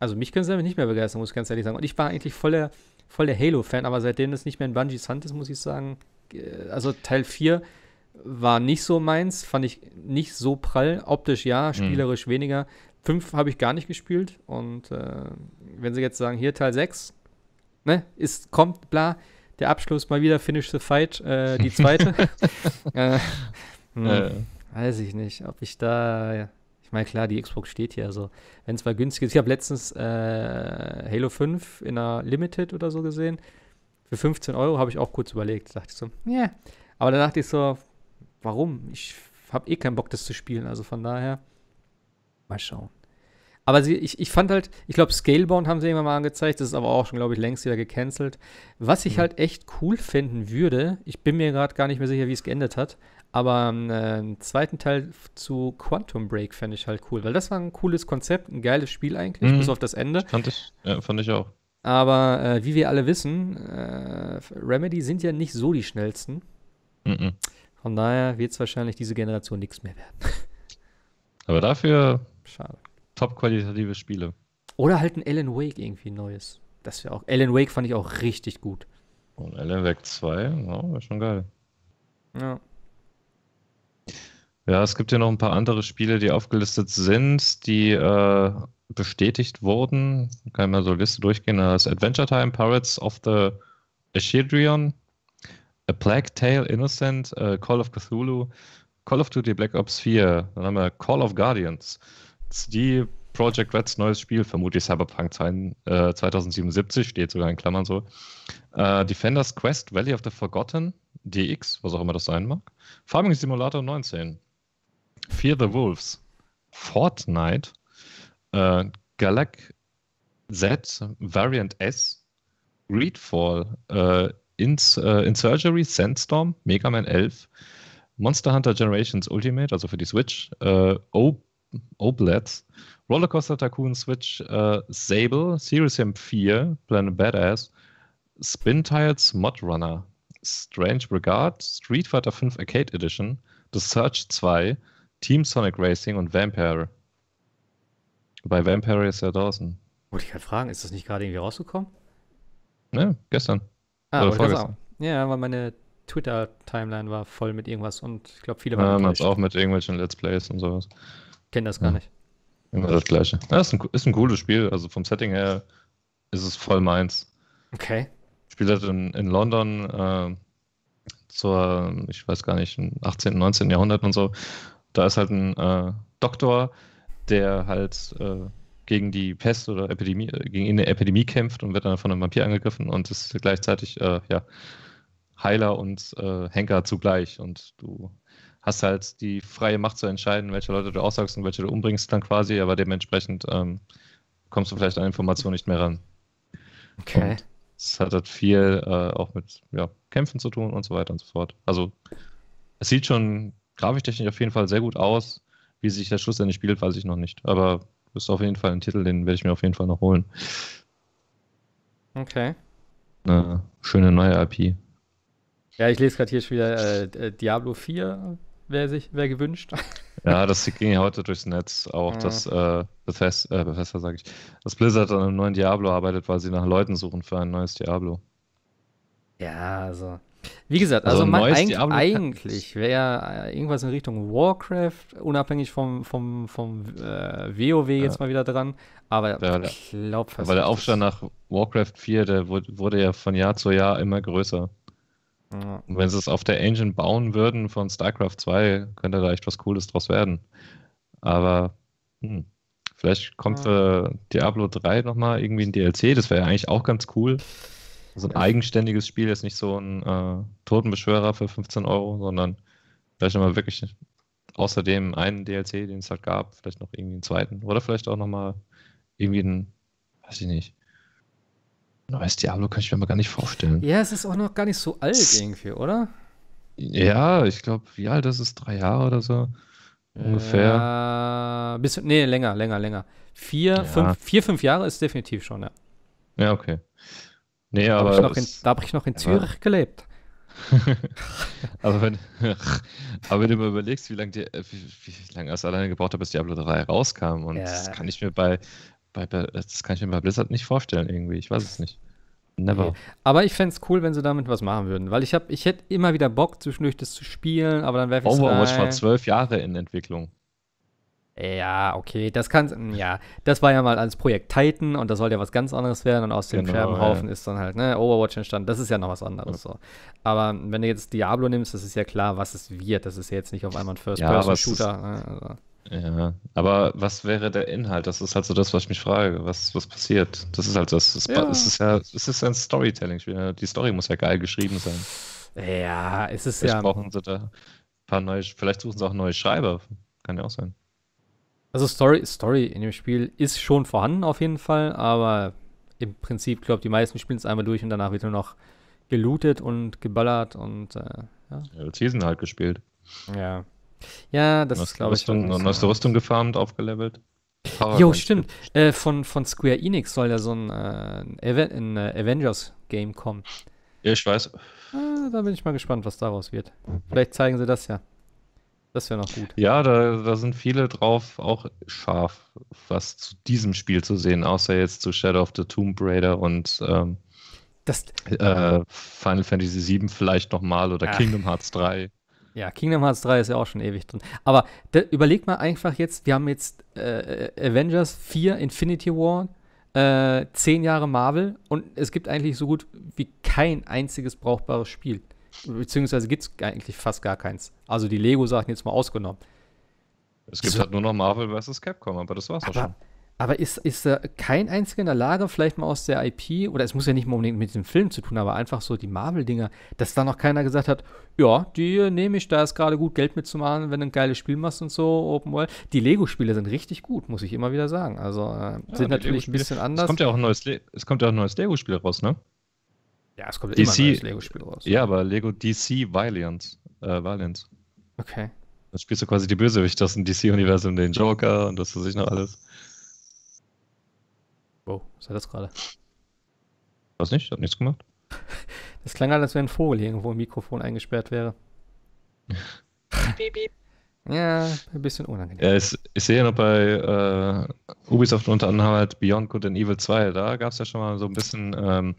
also mich können sie damit nicht mehr begeistern, muss ich ganz ehrlich sagen. Und ich war eigentlich voll der, voll der Halo-Fan, aber seitdem das nicht mehr in Bungie's Hand ist, muss ich sagen, äh, also Teil 4 war nicht so meins, fand ich nicht so prall. Optisch ja, mhm. spielerisch mhm. weniger. 5 habe ich gar nicht gespielt. Und äh, wenn sie jetzt sagen, hier Teil 6, ne, ist, kommt, bla, der Abschluss mal wieder, finish the fight, äh, die zweite. äh, mh, äh, hm, weiß ich nicht, ob ich da. Ja. Ich meine, klar, die Xbox steht hier. Also, wenn es mal günstig ist. Ich habe letztens äh, Halo 5 in einer Limited oder so gesehen. Für 15 Euro habe ich auch kurz überlegt. Da dachte ich so, ja. Yeah. Aber dann dachte ich so, warum? Ich habe eh keinen Bock, das zu spielen. Also von daher, mal schauen. Aber sie, ich, ich fand halt, ich glaube, Scalebound haben sie irgendwann mal angezeigt. Das ist aber auch schon, glaube ich, längst wieder gecancelt. Was ich mhm. halt echt cool finden würde, ich bin mir gerade gar nicht mehr sicher, wie es geendet hat, aber äh, einen zweiten Teil zu Quantum Break fände ich halt cool, weil das war ein cooles Konzept, ein geiles Spiel eigentlich, mhm. bis auf das Ende. Fand ich, ja, fand ich auch. Aber äh, wie wir alle wissen, äh, Remedy sind ja nicht so die schnellsten. Mhm. Von daher wird es wahrscheinlich diese Generation nichts mehr werden. Aber dafür Schade. top qualitative Spiele. Oder halt ein Alan Wake irgendwie neues. Das wäre auch. Alan Wake fand ich auch richtig gut. Und Alan Wake 2, ja, wäre schon geil. Ja. Ja, es gibt ja noch ein paar andere Spiele, die aufgelistet sind, die äh, bestätigt wurden. Kann ich mal so eine Liste durchgehen. Das Adventure Time, Pirates of the Echidrion, A Plague Tale, Innocent, uh, Call of Cthulhu, Call of Duty Black Ops 4, dann haben wir Call of Guardians. Die Project Reds neues Spiel, vermutlich Cyberpunk 2077, äh, steht sogar in Klammern so. Uh, Defenders Quest, Valley of the Forgotten, DX, was auch immer das sein mag. Farming Simulator 19, Fear the Wolves, Fortnite, äh, Galax Z, Variant S, Greedfall, äh, Ins, äh, Insurgery, Sandstorm, Mega Man 11, Monster Hunter Generations Ultimate, also für die Switch, äh, Oblets, Rollercoaster Tycoon Switch, äh, Sable, Serious M4, Planet Badass, Spin Tiles, Mod Runner, Strange Regard, Street Fighter V Arcade Edition, The Search 2, Team Sonic Racing und Vampire. Bei Vampire ist er draußen. Wollte ich halt fragen, ist das nicht gerade irgendwie rausgekommen? Ne, gestern. Ah, Oder vorgestern. Ja, weil meine Twitter-Timeline war voll mit irgendwas und ich glaube, viele waren. Ja, man auch mit irgendwelchen Let's Plays und sowas. Kenn das gar ja. nicht. Immer das Gleiche. Ja, ist, ein, ist ein cooles Spiel. Also vom Setting her ist es voll meins. Okay. Spielt halt in, in London äh, zur, ich weiß gar nicht, 18., 19. Jahrhundert und so da ist halt ein äh, Doktor, der halt äh, gegen die Pest oder Epidemie, äh, gegen eine Epidemie kämpft und wird dann von einem Vampir angegriffen und ist gleichzeitig äh, ja, Heiler und äh, Henker zugleich. Und du hast halt die freie Macht zu entscheiden, welche Leute du aussagst und welche du umbringst dann quasi, aber dementsprechend ähm, kommst du vielleicht an Informationen nicht mehr ran. Okay. Es hat halt viel äh, auch mit ja, Kämpfen zu tun und so weiter und so fort. Also es sieht schon grafiktechnisch auf jeden Fall sehr gut aus. Wie sich das schlussendlich spielt, weiß ich noch nicht. Aber ist auf jeden Fall ein Titel, den werde ich mir auf jeden Fall noch holen. Okay. Eine schöne neue IP. Ja, ich lese gerade hier schon wieder äh, äh Diablo 4, wer sich, wer gewünscht. Ja, das ging ja heute durchs Netz auch, ja. dass äh, Bethesda, äh, Bethesda sage ich, dass Blizzard an einem neuen Diablo arbeitet, weil sie nach Leuten suchen für ein neues Diablo. Ja, also wie gesagt, also, also mein, eig eigentlich wäre irgendwas in Richtung Warcraft, unabhängig vom, vom, vom äh, WoW jetzt ja. mal wieder dran. Aber ja, ich glaube fast. Aber der Aufstand nach Warcraft 4, der wurde ja von Jahr zu Jahr immer größer. Ja. Und wenn sie es auf der Engine bauen würden von StarCraft 2, könnte da echt was Cooles draus werden. Aber hm, vielleicht kommt für Diablo 3 nochmal irgendwie ein DLC, das wäre ja eigentlich auch ganz cool so ein eigenständiges Spiel, jetzt nicht so ein äh, Totenbeschwörer für 15 Euro, sondern vielleicht nochmal wirklich außerdem einen DLC, den es halt gab, vielleicht noch irgendwie einen zweiten oder vielleicht auch nochmal irgendwie ein, weiß ich nicht, neues Diablo kann ich mir mal gar nicht vorstellen. Ja, es ist auch noch gar nicht so alt irgendwie, oder? Ja, ich glaube, wie alt ist es? drei Jahre oder so ungefähr. Ja, bisschen, nee, länger, länger, länger. Vier, ja. fünf, vier, fünf Jahre ist definitiv schon, ja. Ja, okay. Nee, da aber. Hab habe ich noch in Zürich ja. gelebt. aber, wenn, aber wenn du mal überlegst, wie lange äh, wie, wie lang es alleine gebraucht hat, bis Diablo 3 rauskam, und ja. das kann ich mir bei, bei, das kann ich mir bei Blizzard nicht vorstellen, irgendwie. Ich weiß es nicht. Never. Okay. Aber ich fände es cool, wenn sie damit was machen würden, weil ich habe, ich hätte immer wieder Bock, zwischendurch das zu spielen, aber dann wäre ich Overwatch war zwölf Jahre in Entwicklung. Ja, okay, das kann, ja, das war ja mal als Projekt Titan und das sollte ja was ganz anderes werden und aus dem genau, Scherbenhaufen ja. ist dann halt, ne, Overwatch entstanden, das ist ja noch was anderes ja. so. Aber wenn du jetzt Diablo nimmst, das ist ja klar, was es wird, das ist ja jetzt nicht auf einmal ein First-Person-Shooter. Ja, ne, also. ja, aber was wäre der Inhalt? Das ist halt so das, was ich mich frage, was, was passiert. Das ist halt das. Es, ja. ist ja, es ist ein Storytelling-Spiel. Ne? Die Story muss ja geil geschrieben sein. Ja, es ist vielleicht ja. Brauchen sie da ein paar neue, vielleicht suchen sie auch neue Schreiber. Kann ja auch sein. Also Story, Story in dem Spiel ist schon vorhanden auf jeden Fall, aber im Prinzip, glaube die meisten spielen es einmal durch und danach wird nur noch gelootet und geballert und äh, ja. ja Season halt gespielt. Ja. Ja, das ist, glaube ich. Rüstung, was, halt neueste Rüstung gefarmt, aufgelevelt. jo, stimmt. Äh, von, von Square Enix soll ja so ein, äh, ein äh, Avengers-Game kommen. Ja, ich weiß. Ah, da bin ich mal gespannt, was daraus wird. Vielleicht zeigen sie das ja. Das wäre noch gut. Ja, da, da sind viele drauf auch scharf, was zu diesem Spiel zu sehen, außer jetzt zu Shadow of the Tomb Raider und ähm, das, äh, Final Fantasy VII vielleicht nochmal oder Ach. Kingdom Hearts 3. Ja, Kingdom Hearts 3 ist ja auch schon ewig drin. Aber überleg mal einfach jetzt, wir haben jetzt äh, Avengers 4, Infinity War, äh, 10 Jahre Marvel und es gibt eigentlich so gut wie kein einziges brauchbares Spiel. Beziehungsweise gibt es eigentlich fast gar keins. Also die Lego-Sachen jetzt mal ausgenommen. Es gibt so. halt nur noch Marvel vs. Capcom, aber das war's aber, auch schon. Aber ist, ist äh, kein einziger in der Lage, vielleicht mal aus der IP, oder es muss ja nicht mal unbedingt mit dem Film zu tun, aber einfach so die Marvel-Dinger, dass da noch keiner gesagt hat, ja, die nehme ich, da ist gerade gut Geld mitzumachen, wenn du ein geiles Spiel machst und so, Open World. Die Lego-Spiele sind richtig gut, muss ich immer wieder sagen. Also äh, ja, sind natürlich ein bisschen anders. Es kommt ja auch ein neues, Le es kommt ja auch ein neues Lego-Spiel raus, ne? Ja, es kommt DC, immer ein Lego-Spiel raus. Ja, aber Lego DC Valiant. Äh, Valiant. Okay. Dann spielst du quasi die Bösewicht aus dem DC-Universum, den Joker und das weiß ich noch alles. Wow, was war das gerade? Was nicht? Ich hab nichts gemacht. Das klang an, als wenn ein Vogel irgendwo im Mikrofon eingesperrt wäre. ja, ein bisschen unangenehm. Ja, ich, ich sehe ja noch bei äh, Ubisoft unter anderem halt Beyond Good and Evil 2, da gab es ja schon mal so ein bisschen ähm,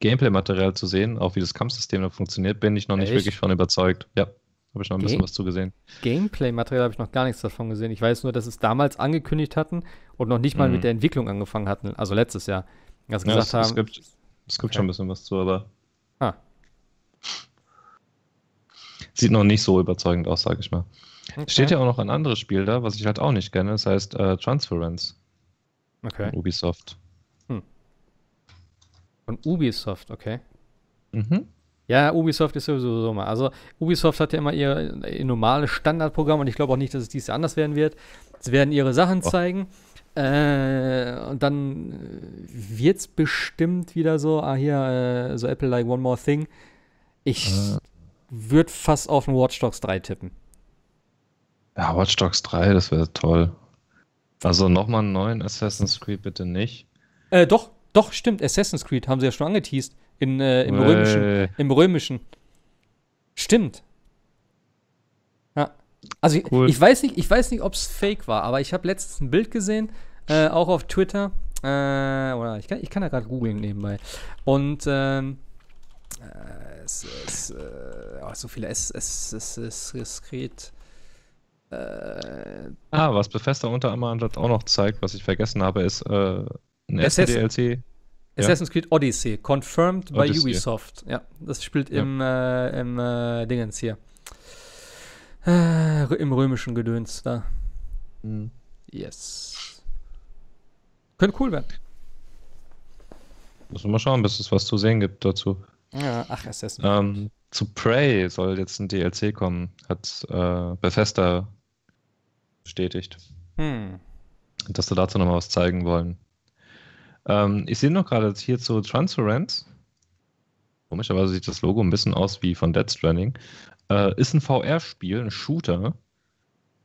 Gameplay-Material zu sehen, auch wie das Kampfsystem da funktioniert, bin ich noch nicht Echt? wirklich von überzeugt. Ja, habe ich noch ein Game bisschen was zugesehen. Gameplay-Material habe ich noch gar nichts davon gesehen. Ich weiß nur, dass es damals angekündigt hatten und noch nicht mal mhm. mit der Entwicklung angefangen hatten, also letztes Jahr. Dass ja, gesagt es, haben, es gibt, es gibt okay. schon ein bisschen was zu, aber. Ah. Sieht noch nicht so überzeugend aus, sage ich mal. Okay. Steht ja auch noch ein anderes Spiel da, was ich halt auch nicht kenne. Das heißt äh, Transference. Okay. Ubisoft. Von Ubisoft, okay. Mhm. Ja, Ubisoft ist sowieso so mal. Also Ubisoft hat ja immer ihr, ihr normales Standardprogramm und ich glaube auch nicht, dass es dies anders werden wird. Sie werden ihre Sachen oh. zeigen. Äh, und dann wird es bestimmt wieder so, ah hier, äh, so Apple like One More Thing. Ich äh. würde fast auf ein Watch Dogs 3 tippen. Ja, Watch Dogs 3, das wäre toll. Also nochmal einen neuen Assassin's Creed bitte nicht. Äh, doch, doch, stimmt, Assassin's Creed haben sie ja schon angeteased. In, äh, im, äh. Römischen, Im Römischen. Stimmt. Ja. Also cool. ich, weiß nicht, nicht, ob es fake war, aber ich habe letztens ein Bild gesehen, äh, auch auf Twitter. oder äh, ich kann, ich kann ja gerade googeln nebenbei. Und ähm, äh, es, es, äh, oh, so viele es, es, es, es, es Creed. ah, was Befester unter anderem auch noch zeigt, was ich vergessen habe, ist ein Assassin, DLC. Assassin's Creed Odyssey, confirmed by Ubisoft. Ja, das spielt im, äh, im äh, Dingens hier. Äh, Im römischen Gedöns da. Mhm. Yes. Könnte cool werden. Müssen wir mal schauen, bis es was zu sehen gibt dazu. Ja, ach, Assassin's ähm, zu Prey soll jetzt ein DLC kommen, hat äh, Bethesda bestätigt. Hm. Dass sie dazu nochmal was zeigen wollen. Ähm, ich sehe noch gerade hier zu Transference. Komischerweise sieht das Logo ein bisschen aus wie von Dead Stranding. Äh, ist ein VR-Spiel, ein Shooter.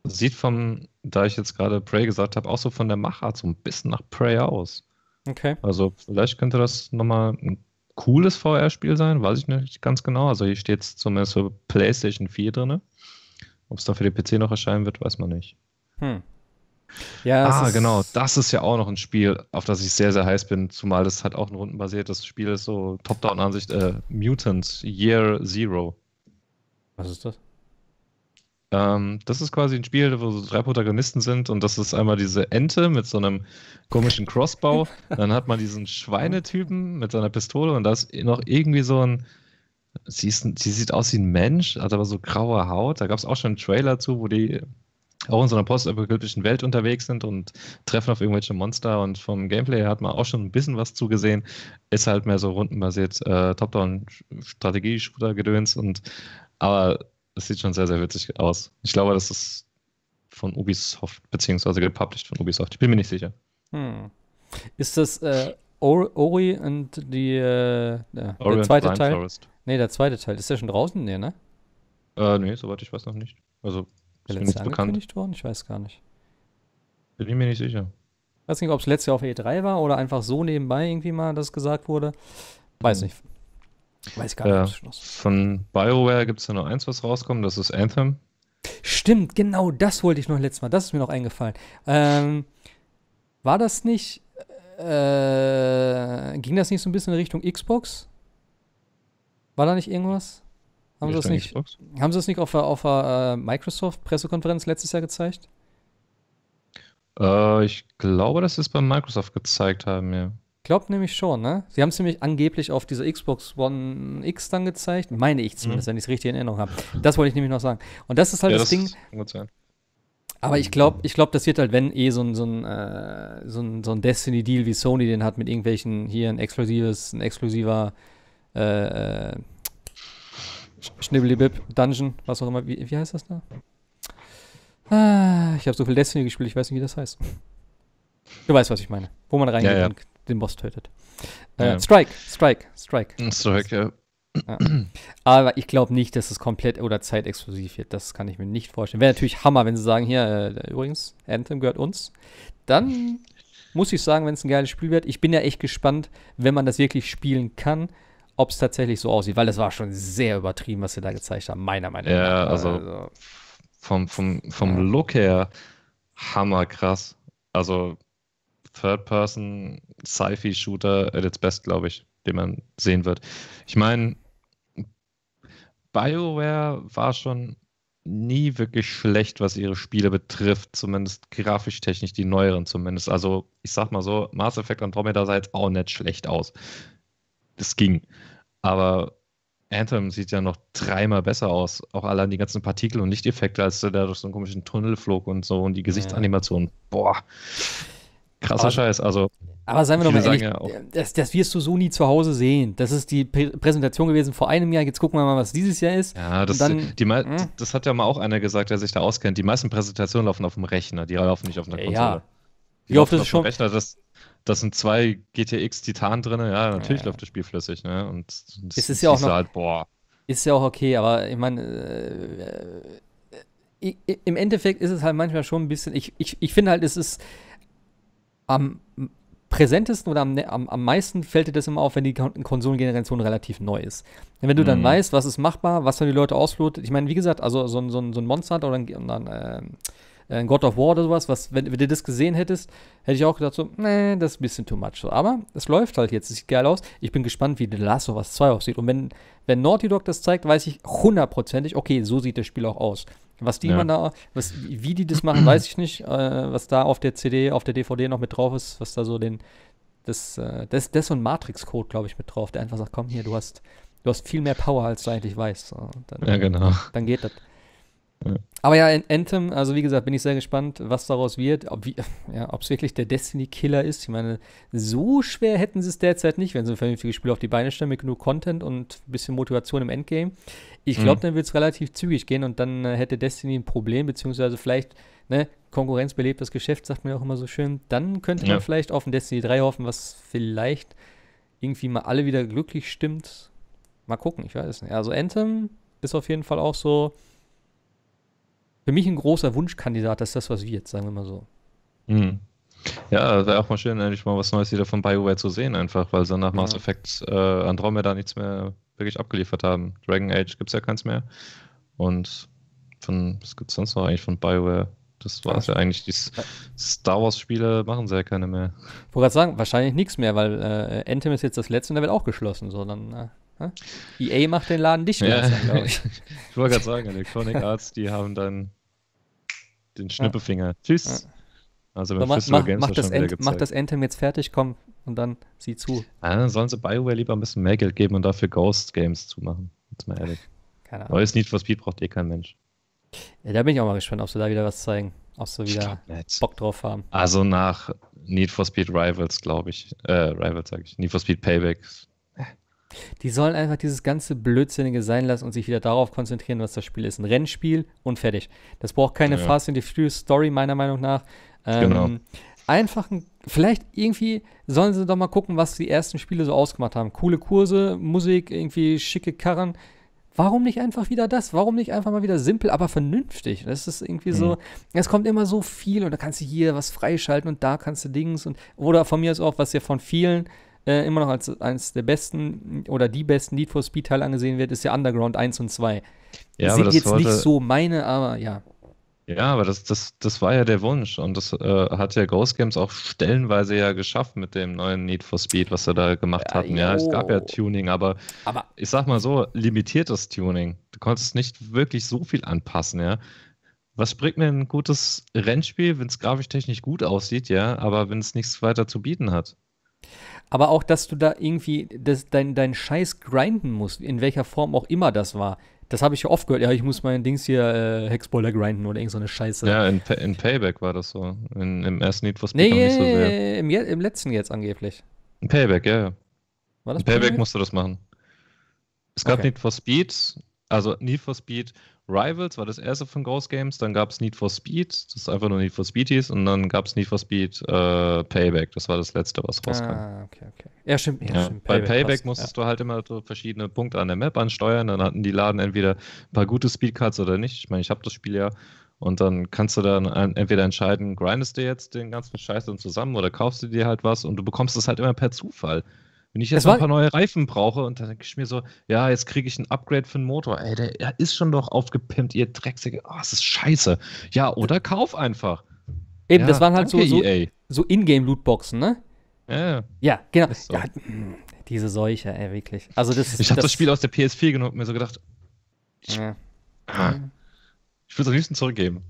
Sieht vom, da ich jetzt gerade Prey gesagt habe, auch so von der Machart so ein bisschen nach Prey aus. Okay. Also vielleicht könnte das nochmal ein cooles VR-Spiel sein, weiß ich nicht ganz genau. Also hier steht es zumindest für PlayStation 4 drin. Ob es da für den PC noch erscheinen wird, weiß man nicht. Hm, ja, ah, genau. Das ist ja auch noch ein Spiel, auf das ich sehr, sehr heiß bin, zumal das halt auch ein rundenbasiertes Spiel ist, so Top-Down-Ansicht. Äh, Mutant Year Zero. Was ist das? Ähm, das ist quasi ein Spiel, wo so drei Protagonisten sind und das ist einmal diese Ente mit so einem komischen Crossbow. dann hat man diesen Schweinetypen mit seiner Pistole und da ist noch irgendwie so ein. Sie, ist, sie sieht aus wie ein Mensch, hat aber so graue Haut. Da gab es auch schon einen Trailer zu, wo die auch in so einer postapokalyptischen Welt unterwegs sind und treffen auf irgendwelche Monster. Und vom Gameplay her hat man auch schon ein bisschen was zugesehen. Ist halt mehr so rundenbasiert, äh, Top-Down-Strategie-Shooter-Gedöns. Und, aber es sieht schon sehr, sehr witzig aus. Ich glaube, das ist von Ubisoft, beziehungsweise gepublished von Ubisoft. Ich bin mir nicht sicher. Hm. Ist das äh, Ori und die, äh, der zweite Teil? Forest. Nee, der zweite Teil. Ist der schon draußen? Nee, ne? Äh, nee, soweit ich weiß noch nicht. Also der letzte angekündigt bekannt. worden? Ich weiß gar nicht. Bin ich mir nicht sicher. Ich weiß nicht, ob es letztes Jahr auf E3 war oder einfach so nebenbei irgendwie mal das gesagt wurde. Weiß hm. nicht. Weiß gar nicht. Äh, von BioWare gibt es ja nur eins, was rauskommt, das ist Anthem. Stimmt, genau das wollte ich noch letztes Mal. Das ist mir noch eingefallen. Ähm, war das nicht. Äh, ging das nicht so ein bisschen in Richtung Xbox? War da nicht irgendwas? Haben sie, das nicht, haben sie das nicht auf der, auf der äh, Microsoft-Pressekonferenz letztes Jahr gezeigt? Äh, ich glaube, dass sie es bei Microsoft gezeigt haben, ja. Glaubt nämlich schon, ne? Sie haben es nämlich angeblich auf dieser Xbox One X dann gezeigt. Meine ich zumindest, mhm. wenn ich es richtig in Erinnerung habe. Das wollte ich nämlich noch sagen. Und das ist halt ja, das, das Ding. Gut sein. Aber ich glaube, ich glaub, das wird halt, wenn eh so ein, so ein, äh, so ein, so ein Destiny-Deal wie Sony den hat mit irgendwelchen, hier ein exklusives, ein exklusiver äh, äh Schnibbelibib, Dungeon, was auch immer. Wie, wie heißt das da? Ah, ich habe so viel Destiny gespielt, ich weiß nicht, wie das heißt. Du weißt, was ich meine. Wo man reingeht ja, ja. und den Boss tötet. Äh, ja. Strike, Strike, Strike. Strike, ja. Ja. Aber ich glaube nicht, dass es komplett oder zeitexklusiv wird. Das kann ich mir nicht vorstellen. Wäre natürlich Hammer, wenn sie sagen, hier, äh, übrigens, Anthem gehört uns. Dann muss ich sagen, wenn es ein geiles Spiel wird. Ich bin ja echt gespannt, wenn man das wirklich spielen kann, ob es tatsächlich so aussieht, weil es war schon sehr übertrieben, was sie da gezeigt haben, meiner Meinung nach. Ja, also, also. vom, vom, vom ja. Look her hammerkrass. Also Third-Person-Sci-Fi-Shooter at its best, glaube ich, den man sehen wird. Ich meine, BioWare war schon nie wirklich schlecht, was ihre Spiele betrifft, zumindest grafisch-technisch, die neueren zumindest. Also, ich sag mal so, Mass Effect Andromeda sah jetzt auch nicht schlecht aus das ging. Aber Anthem sieht ja noch dreimal besser aus. Auch allein die ganzen Partikel und Lichteffekte, als der da durch so einen komischen Tunnel flog und so und die Gesichtsanimationen. Boah. Krasser aber, Scheiß. Also, aber seien wir doch mal ehrlich, ja das, das, wirst du so nie zu Hause sehen. Das ist die P Präsentation gewesen vor einem Jahr. Jetzt gucken wir mal, was dieses Jahr ist. Ja, das, dann, die, hm? das hat ja mal auch einer gesagt, der sich da auskennt. Die meisten Präsentationen laufen auf dem Rechner. Die laufen nicht auf einer Konsole. Ja. Wie oft ist es schon? Rechner, das, das sind zwei GTX Titan drin, ja, natürlich ja. läuft das Spiel flüssig, ne? Und das es ist ja auch noch, halt, boah. Ist ja auch okay, aber ich meine, äh, äh im Endeffekt ist es halt manchmal schon ein bisschen, ich, ich, ich finde halt, es ist am präsentesten oder am, ne, am, am meisten fällt dir das immer auf, wenn die Konsolengeneration relativ neu ist. wenn du dann mhm. weißt, was ist machbar, was dann die Leute ausflotet, ich meine, wie gesagt, also so, so, so ein Monster oder ein, ein äh, ein God of War oder sowas, was, wenn, wenn, du das gesehen hättest, hätte ich auch gedacht, so, nee, das ist ein bisschen too much. aber es läuft halt jetzt, es sieht geil aus. Ich bin gespannt, wie The Last of Us 2 aussieht. Und wenn, wenn Naughty Dog das zeigt, weiß ich hundertprozentig, okay, so sieht das Spiel auch aus. Was die ja. man da, was, wie die das machen, weiß ich nicht. Äh, was da auf der CD, auf der DVD noch mit drauf ist, was da so den, das, äh, das, das und Matrix-Code, glaube ich, mit drauf, der einfach sagt, komm hier, du hast, du hast viel mehr Power, als du eigentlich weißt. dann, ja, genau. Dann geht das. Aber ja, Anthem, also wie gesagt, bin ich sehr gespannt, was daraus wird, ob es ja, wirklich der Destiny-Killer ist. Ich meine, so schwer hätten sie es derzeit nicht, wenn sie ein vernünftiges Spiel auf die Beine stellen mit genug Content und ein bisschen Motivation im Endgame. Ich glaube, mhm. dann wird es relativ zügig gehen und dann äh, hätte Destiny ein Problem, beziehungsweise vielleicht, ne, das Geschäft, sagt man ja auch immer so schön. Dann könnte ja. man vielleicht auf ein Destiny 3 hoffen, was vielleicht irgendwie mal alle wieder glücklich stimmt. Mal gucken, ich weiß es nicht. Also Anthem ist auf jeden Fall auch so für mich ein großer Wunschkandidat, dass das was wird, sagen wir mal so. Mhm. Ja, wäre auch mal schön, endlich mal was Neues wieder von BioWare zu sehen, einfach, weil sie nach ja. Mass Effect äh, Andromeda nichts mehr wirklich abgeliefert haben. Dragon Age gibt es ja keins mehr. Und von, was gibt es sonst noch eigentlich von BioWare? Das war es ja eigentlich. Die Star Wars-Spiele machen sie ja keine mehr. Ich wollte gerade sagen, wahrscheinlich nichts mehr, weil äh, Anthem ist jetzt das letzte und der wird auch geschlossen, sondern. Äh. EA macht den Laden dicht, ja. glaube ich. ich wollte gerade sagen, Electronic Arts, die haben dann den Schnippefinger. Ja. Tschüss. Ja. Also beim so, mach, mach, das Ent, mach das Anthem jetzt fertig, komm, und dann sieh zu. Ja, ah, dann sollen sie Bioware lieber ein bisschen mehr Geld geben und dafür Ghost Games zumachen. Jetzt mal ehrlich. Keine Ahnung. Neues Need for Speed braucht eh kein Mensch. Ja, da bin ich auch mal gespannt, ob sie da wieder was zeigen. Ob sie wieder Bock drauf haben. Also nach Need for Speed Rivals, glaube ich. Äh, Rivals, sage ich. Need for Speed Paybacks die sollen einfach dieses ganze Blödsinnige sein lassen und sich wieder darauf konzentrieren, was das Spiel ist. Ein Rennspiel und fertig. Das braucht keine ja. Fast and the Furious Story, meiner Meinung nach. Ähm, genau. Einfach ein, vielleicht irgendwie sollen sie doch mal gucken, was die ersten Spiele so ausgemacht haben. Coole Kurse, Musik, irgendwie schicke Karren. Warum nicht einfach wieder das? Warum nicht einfach mal wieder simpel, aber vernünftig? Das ist irgendwie mhm. so, es kommt immer so viel und da kannst du hier was freischalten und da kannst du Dings und oder von mir ist auch, was ja von vielen äh, immer noch als eines der besten oder die besten Need for speed Teil angesehen wird, ist ja Underground 1 und 2. Ja, Sind jetzt wollte... nicht so meine, aber ja. Ja, aber das, das, das war ja der Wunsch und das äh, hat ja Ghost Games auch stellenweise ja geschafft mit dem neuen Need for Speed, was sie da gemacht hatten. Jo. Ja, es gab ja Tuning, aber, aber, ich sag mal so, limitiertes Tuning. Du konntest nicht wirklich so viel anpassen, ja. Was bringt mir ein gutes Rennspiel, wenn es grafisch technisch gut aussieht, ja, aber wenn es nichts weiter zu bieten hat? aber auch, dass du da irgendwie das, dein, dein Scheiß grinden musst, in welcher Form auch immer das war. Das habe ich ja oft gehört. Ja, ich muss mein Dings hier äh, Hexboiler grinden oder irgendeine so Scheiße. Ja, in, in Payback war das so. In, Im ersten Need for Speed nee, noch nicht so sehr. Im, im letzten jetzt angeblich. In Payback, ja, ja. War das in Payback, Payback musst du das machen. Es gab okay. Need for Speed, also Need for Speed Rivals war das erste von Ghost Games, dann gab es Need for Speed, das ist einfach nur Need for Speedies, und dann gab es Need for Speed äh, Payback, das war das letzte, was ah, rauskam. Ah, okay, okay. Ja, stimmt. Ja, ja. stimmt Bei Payback, musstest ja. du halt immer so verschiedene Punkte an der Map ansteuern, dann hatten die Laden entweder ein paar gute Speedcards oder nicht. Ich meine, ich habe das Spiel ja. Und dann kannst du dann entweder entscheiden, grindest du jetzt den ganzen Scheiß dann zusammen oder kaufst du dir halt was und du bekommst es halt immer per Zufall. Wenn ich jetzt noch ein paar neue Reifen brauche und dann denke ich mir so, ja, jetzt kriege ich ein Upgrade für den Motor. Ey, der, der ist schon doch aufgepimpt, ihr Drecksäcke. Oh, das ist scheiße. Ja, oder kauf einfach. Eben, ja, das waren halt so, so, e so Ingame-Lootboxen, ne? Ja, ja genau. So. Ja, diese Seuche, ey, wirklich. Also das, ich habe das, das, Spiel aus der PS4 genommen und mir so gedacht, ja. Ah. ich würde es am liebsten zurückgeben.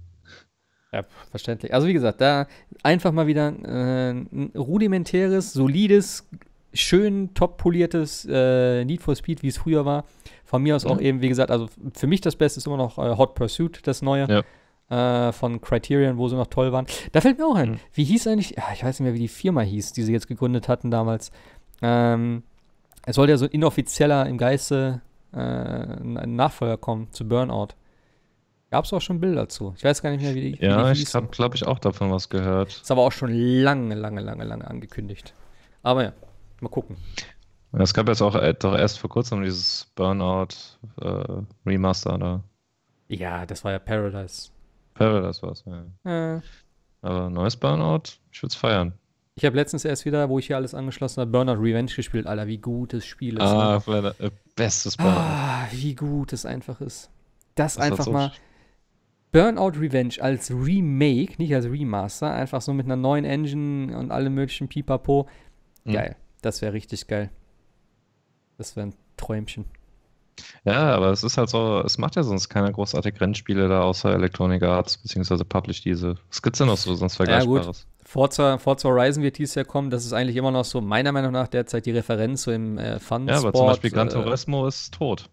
Ja, verständlich. Also wie gesagt, da einfach mal wieder äh, ein rudimentäres, solides schön top poliertes äh, Need for Speed, wie es früher war. Von mir aus mhm. auch eben, wie gesagt, also für mich das Beste ist immer noch äh, Hot Pursuit, das neue. Ja. Äh, von Criterion, wo sie noch toll waren. Da fällt mir auch ein, mhm. wie hieß eigentlich, ich weiß nicht mehr, wie die Firma hieß, die sie jetzt gegründet hatten damals. Ähm, es sollte ja so ein inoffizieller im Geiste äh, ein Nachfolger kommen zu Burnout. Gab es auch schon Bilder dazu? Ich weiß gar nicht mehr, wie die. Ja, wie die ich habe, glaube ich, auch davon was gehört. Ist aber auch schon lange, lange, lange, lange angekündigt. Aber ja. Mal gucken. Es gab jetzt auch äh, doch erst vor kurzem dieses Burnout äh, Remaster da. Ja, das war ja Paradise. Paradise war es, ja. Äh. Aber neues Burnout, ich würde es feiern. Ich habe letztens erst wieder, wo ich hier alles angeschlossen habe, Burnout Revenge gespielt. Alter, wie gut das Spiel ist. Ah, ne? bestes ah, Burnout. Ah, wie gut es einfach ist. Das, das einfach so mal. Burnout Revenge als Remake, nicht als Remaster, einfach so mit einer neuen Engine und allem möglichen Pipapo. Hm. Geil. Hm. Das wäre richtig geil. Das wäre ein Träumchen. Ja, aber es ist halt so, es macht ja sonst keine großartig Rennspiele da außer Electronic Arts beziehungsweise Publish diese. Was gibt's denn noch so sonst Vergleichbares? Ja, gut. Forza, Forza Horizon wird dieses Jahr kommen. Das ist eigentlich immer noch so, meiner Meinung nach, derzeit die Referenz so im äh, fun Ja, aber zum Beispiel Gran äh, Turismo äh, ist tot.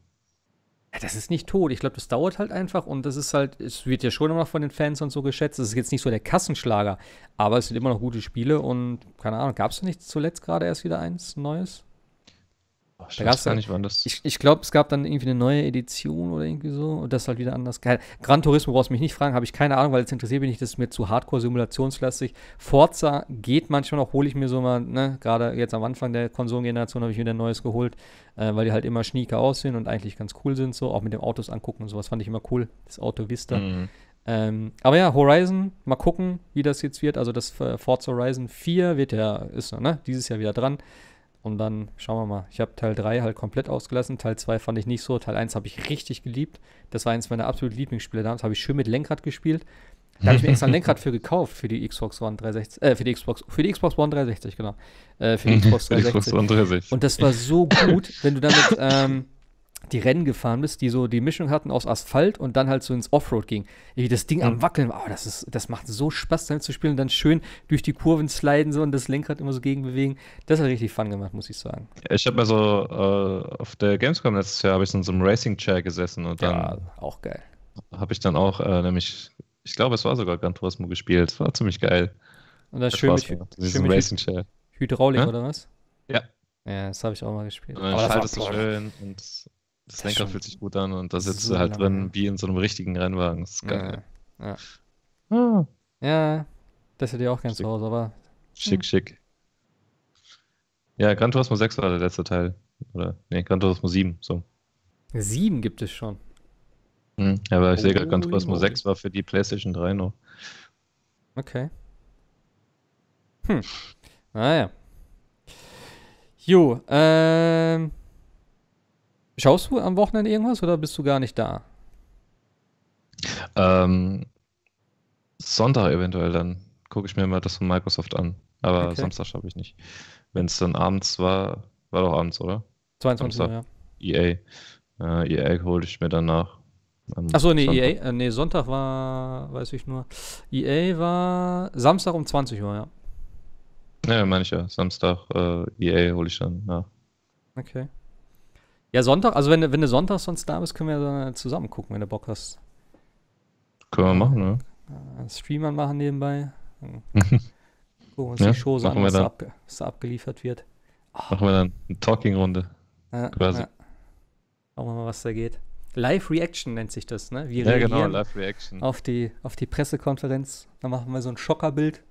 Ja, das ist nicht tot. Ich glaube, das dauert halt einfach und das ist halt, es wird ja schon immer noch von den Fans und so geschätzt. Das ist jetzt nicht so der Kassenschlager, aber es sind immer noch gute Spiele und keine Ahnung, gab es nicht zuletzt gerade erst wieder eins Neues? Ach, da gab es dann, nicht, wann das. Ich, ich glaube, es gab dann irgendwie eine neue Edition oder irgendwie so und das ist halt wieder anders. Gran Turismo brauchst du mich nicht fragen, habe ich keine Ahnung, weil jetzt interessiert mich nicht, das ist mir zu hardcore-simulationslastig. Forza geht manchmal noch, hole ich mir so mal, ne, gerade jetzt am Anfang der Konsolengeneration habe ich mir ein Neues geholt, äh, weil die halt immer schnieker aussehen und eigentlich ganz cool sind, so auch mit dem Autos angucken und sowas fand ich immer cool, das Auto Vista. Mhm. Ähm, aber ja, Horizon, mal gucken, wie das jetzt wird. Also das äh, Forza Horizon 4 wird ja, ist ne, dieses Jahr wieder dran. Und dann schauen wir mal. Ich habe Teil 3 halt komplett ausgelassen. Teil 2 fand ich nicht so. Teil 1 habe ich richtig geliebt. Das war eines meiner absoluten Lieblingsspiele damals. Habe ich schön mit Lenkrad gespielt. Da habe ich mir extra ein Lenkrad für gekauft, für die Xbox One 360, äh, für die Xbox, für die Xbox One 360, genau. Äh, für die Xbox 360. die Xbox 360. Und das war so gut, wenn du damit, ähm, die Rennen gefahren bist, die so die Mischung hatten aus Asphalt und dann halt so ins Offroad ging. Wie das Ding mhm. am Wackeln, oh, das, das macht so Spaß, damit zu spielen und dann schön durch die Kurven sliden so und das Lenkrad immer so gegenbewegen. Das hat richtig Fun gemacht, muss ich sagen. Ich habe mal so äh, auf der Gamescom letztes Jahr habe ich in so einem Racing Chair gesessen und dann. Ja, auch geil. Habe ich dann auch äh, nämlich, ich glaube, es war sogar Gran Turismo gespielt. War ziemlich geil. Und das, das schön mit, gemacht, schön mit Racing Chair. Hydraulik ja? oder was? Ja. Ja, das habe ich auch mal gespielt. Und dann oh, schaltest du schön und das, das Lenkrad fühlt sich gut an und da sitzt so du halt drin wie in so einem richtigen Rennwagen. Das ist geil. Ja, ja. Ah. ja das hätte ich auch gern schick. zu Hause, aber. Schick, hm. schick. Ja, Gran Turismo 6 war der letzte Teil. Oder, nee, Gran Turismo 7, so. 7 gibt es schon. Hm, aber ich oh, sehe gerade, Gran Turismo 6 war für die PlayStation 3 noch. Okay. Hm. Naja. Ah, jo, ähm. Schaust du am Wochenende irgendwas oder bist du gar nicht da? Ähm, Sonntag eventuell dann. Gucke ich mir mal das von Microsoft an. Aber okay. Samstag schaffe ich nicht. Wenn es dann abends war, war doch abends, oder? 22 Uhr, ja. EA. Äh, EA holte ich mir danach. Achso, nee, Sonntag. EA. Äh, nee, Sonntag war, weiß ich nur. EA war Samstag um 20 Uhr, ja. Ja, meine ich ja. Samstag äh, EA hole ich dann nach. Okay. Ja, Sonntag, also wenn, wenn du Sonntag sonst da bist, können wir äh, zusammen gucken, wenn du Bock hast. Können wir machen, ne? Streamern machen nebenbei. Gucken wir uns ja, die Show so an, was da, ab, was da, abgeliefert wird. Oh. Machen wir dann eine Talking-Runde. Ja, quasi. Ja. Schauen wir mal, was da geht. Live Reaction nennt sich das, ne? Wir ja, genau, Live Reaction. Auf die, auf die Pressekonferenz. Dann machen wir so ein Schockerbild.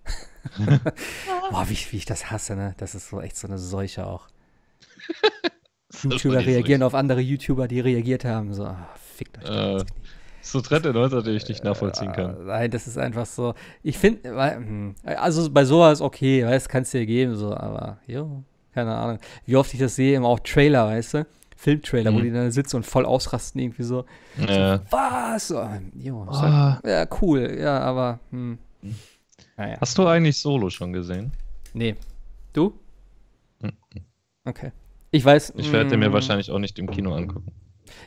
Boah, wie, wie ich das hasse, ne? Das ist so echt so eine Seuche auch. YouTuber reagieren auf andere YouTuber, die reagiert haben. So, ach, fickt euch. Äh, so Trend in Leute, die ich nicht äh, nachvollziehen kann. Ah, nein, das ist einfach so. Ich finde, hm, also bei sowas okay, weißt, es dir geben, so, aber jo, keine Ahnung. Wie oft ich das sehe, immer auch Trailer, weißt du? Filmtrailer, mhm. wo die dann sitzen und voll ausrasten, irgendwie so. Ja. so was? Oh, jo, oh. ja, cool, ja, aber. Hm. Naja. Hast du eigentlich Solo schon gesehen? Nee. Du? Mhm. Okay. Ich weiß. Ich werde mir mm. wahrscheinlich auch nicht im Kino angucken.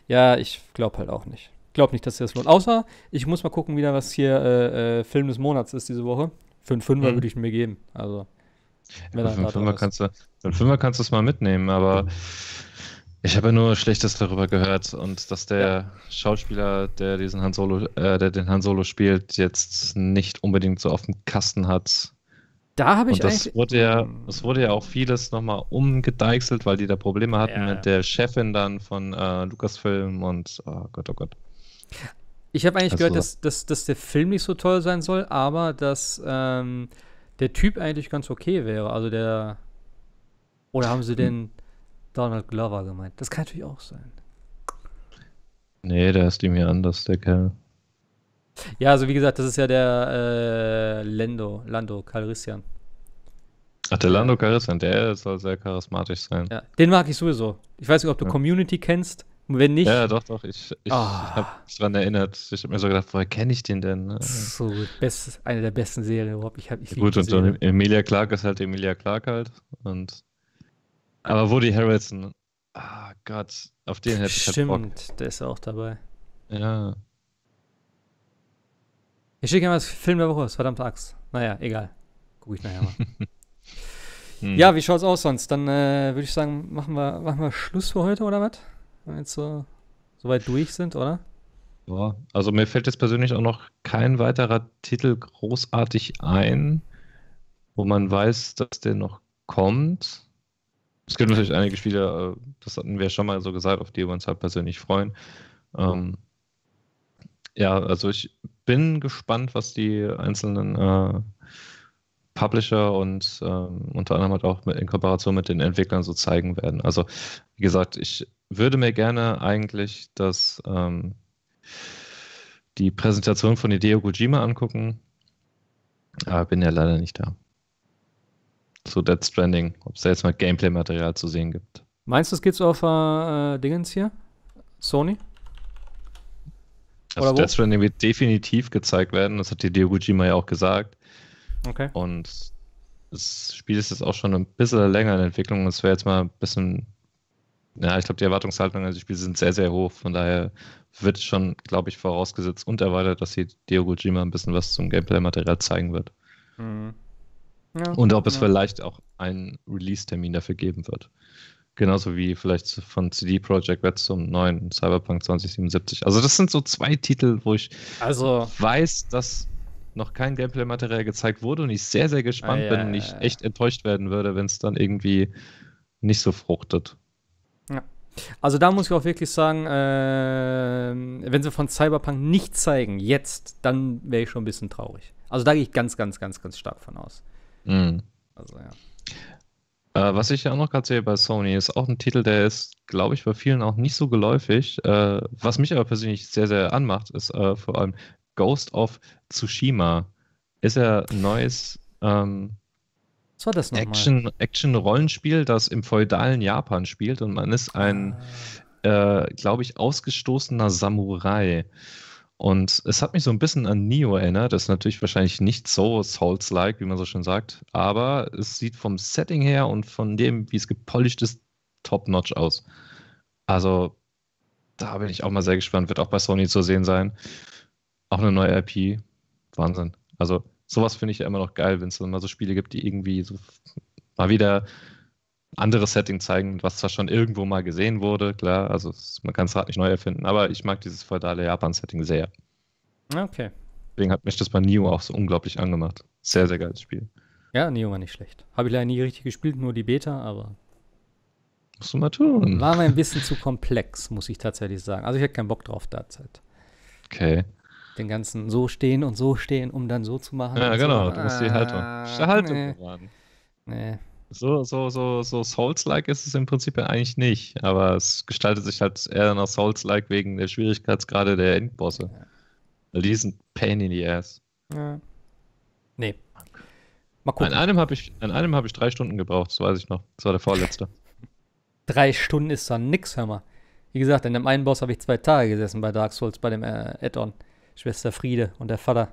Ja, ich glaube halt auch nicht. Ich glaube nicht, dass das lohnt. Außer, ich muss mal gucken, wieder was hier äh, äh, Film des Monats ist diese Woche. Für einen Fünfer mhm. würde ich mir geben. Also. Ja, für einen Fünfer kannst du, für einen Fünfer kannst du es mal mitnehmen, aber ich habe ja nur Schlechtes darüber gehört und dass der ja. Schauspieler, der diesen Han Solo, äh, der den Han Solo spielt, jetzt nicht unbedingt so auf dem Kasten hat, da habe ich und das wurde ja, es hm. wurde ja auch vieles nochmal umgedeichselt, weil die da Probleme hatten ja, mit der Chefin dann von äh, Lucasfilm und oh Gott, oh Gott. Ich habe eigentlich also, gehört, dass, dass, dass der Film nicht so toll sein soll, aber dass ähm, der Typ eigentlich ganz okay wäre. Also der oder haben sie den Donald Glover gemeint? Das kann natürlich auch sein. Nee, der ist ihm hier anders, der Kerl. Ja, also wie gesagt, das ist ja der äh, Lando, Lando Calrissian. Ach, der Lando Calrissian, der soll sehr charismatisch sein. Ja, den mag ich sowieso. Ich weiß nicht, ob du ja. Community kennst. wenn nicht. Ja, doch, doch. Ich, ich, oh. Ah. habe mich daran erinnert. Ich habe mir so gedacht, woher kenne ich den denn? Ne? So gut. Best, eine der besten Serien überhaupt. Ich hab, ich gut, und dann Emilia Clark ist halt Emilia Clark halt. Und, aber Woody Harrelson. Ah, Gott. Auf den hätte ich halt Bock. Stimmt, der ist auch dabei. Ja. Ich schicke immer das Film der Woche, das verdammte Axt. Naja, egal. Gucke ich nachher mal. hm. Ja, wie schaut's aus sonst? Dann äh, würde ich sagen, machen wir, machen wir Schluss für heute oder was? Wenn wir jetzt so, so weit durch sind, oder? Ja, also mir fällt jetzt persönlich auch noch kein weiterer Titel großartig ein, wo man weiß, dass der noch kommt. Es gibt natürlich einige Spiele, äh, das hatten wir schon mal so gesagt, auf die wir uns halt persönlich freuen. Ähm, ja, also ich bin gespannt, was die einzelnen äh, Publisher und ähm, unter anderem halt auch mit, in Kooperation mit den Entwicklern so zeigen werden. Also, wie gesagt, ich würde mir gerne eigentlich das, ähm, die Präsentation von Ideo Kojima angucken, aber bin ja leider nicht da. Zu so Dead Stranding, ob es da jetzt mal Gameplay-Material zu sehen gibt. Meinst du, es gibt's auf äh, Dingens hier? Sony? Also Oder Death Stranding wird definitiv gezeigt werden, das hat die Diogujima ja auch gesagt. Okay. Und das Spiel ist jetzt auch schon ein bisschen länger in Entwicklung es wäre jetzt mal ein bisschen, ja, ich glaube, die Erwartungshaltung an die Spiele sind sehr, sehr hoch, von daher wird schon, glaube ich, vorausgesetzt und erweitert, dass die Diogujima ein bisschen was zum Gameplay-Material zeigen wird. Mhm. Ja, und ob es vielleicht auch einen Release-Termin dafür geben wird. Genauso wie vielleicht von CD Projekt Red zum neuen Cyberpunk 2077. Also das sind so zwei Titel, wo ich also, weiß, dass noch kein Gameplay-Material gezeigt wurde und ich sehr, sehr gespannt ah, ja, bin und ich echt enttäuscht werden würde, wenn es dann irgendwie nicht so fruchtet. Ja. Also da muss ich auch wirklich sagen, äh, wenn sie von Cyberpunk nicht zeigen, jetzt, dann wäre ich schon ein bisschen traurig. Also da gehe ich ganz, ganz, ganz, ganz stark von aus. Mhm. Also ja. Äh, was ich ja auch noch gerade sehe bei Sony, ist auch ein Titel, der ist, glaube ich, bei vielen auch nicht so geläufig. Äh, was mich aber persönlich sehr, sehr anmacht, ist äh, vor allem Ghost of Tsushima. Ist ja ein neues ähm, was war Action, Action-Rollenspiel, das im feudalen Japan spielt und man ist ein, ah. äh, glaube ich, ausgestoßener Samurai. Und es hat mich so ein bisschen an Neo erinnert. Das ist natürlich wahrscheinlich nicht so Souls-like, wie man so schön sagt, aber es sieht vom Setting her und von dem, wie es gepolished ist, top-notch aus. Also da bin ich auch mal sehr gespannt. Wird auch bei Sony zu sehen sein. Auch eine neue IP. Wahnsinn. Also sowas finde ich ja immer noch geil, wenn es dann mal so Spiele gibt, die irgendwie so mal wieder anderes Setting zeigen, was zwar schon irgendwo mal gesehen wurde, klar, also man kann es halt nicht neu erfinden, aber ich mag dieses feudale Japan-Setting sehr. Okay. Deswegen hat mich das bei Nio auch so unglaublich angemacht. Sehr, sehr geiles Spiel. Ja, Nio war nicht schlecht. Habe ich leider nie richtig gespielt, nur die Beta, aber. Musst du mal tun. War mir ein bisschen zu komplex, muss ich tatsächlich sagen. Also ich hätte keinen Bock drauf derzeit. Okay. Den ganzen so stehen und so stehen, um dann so zu machen. Ja, genau. So. Du musst die ah, Haltung. Ah, die Haltung nee. Nee. So, so, so, so Souls-like ist es im Prinzip ja eigentlich nicht, aber es gestaltet sich halt eher nach Souls-like wegen der Schwierigkeitsgrade der Endbosse. Weil die sind Pain in the Ass. Ja. Nee. Mal gucken. An einem habe ich, hab ich drei Stunden gebraucht, das weiß ich noch. Das war der vorletzte. drei Stunden ist dann nix, hör mal. Wie gesagt, in dem einen Boss habe ich zwei Tage gesessen bei Dark Souls, bei dem äh, Add-on. Schwester Friede und der Vater.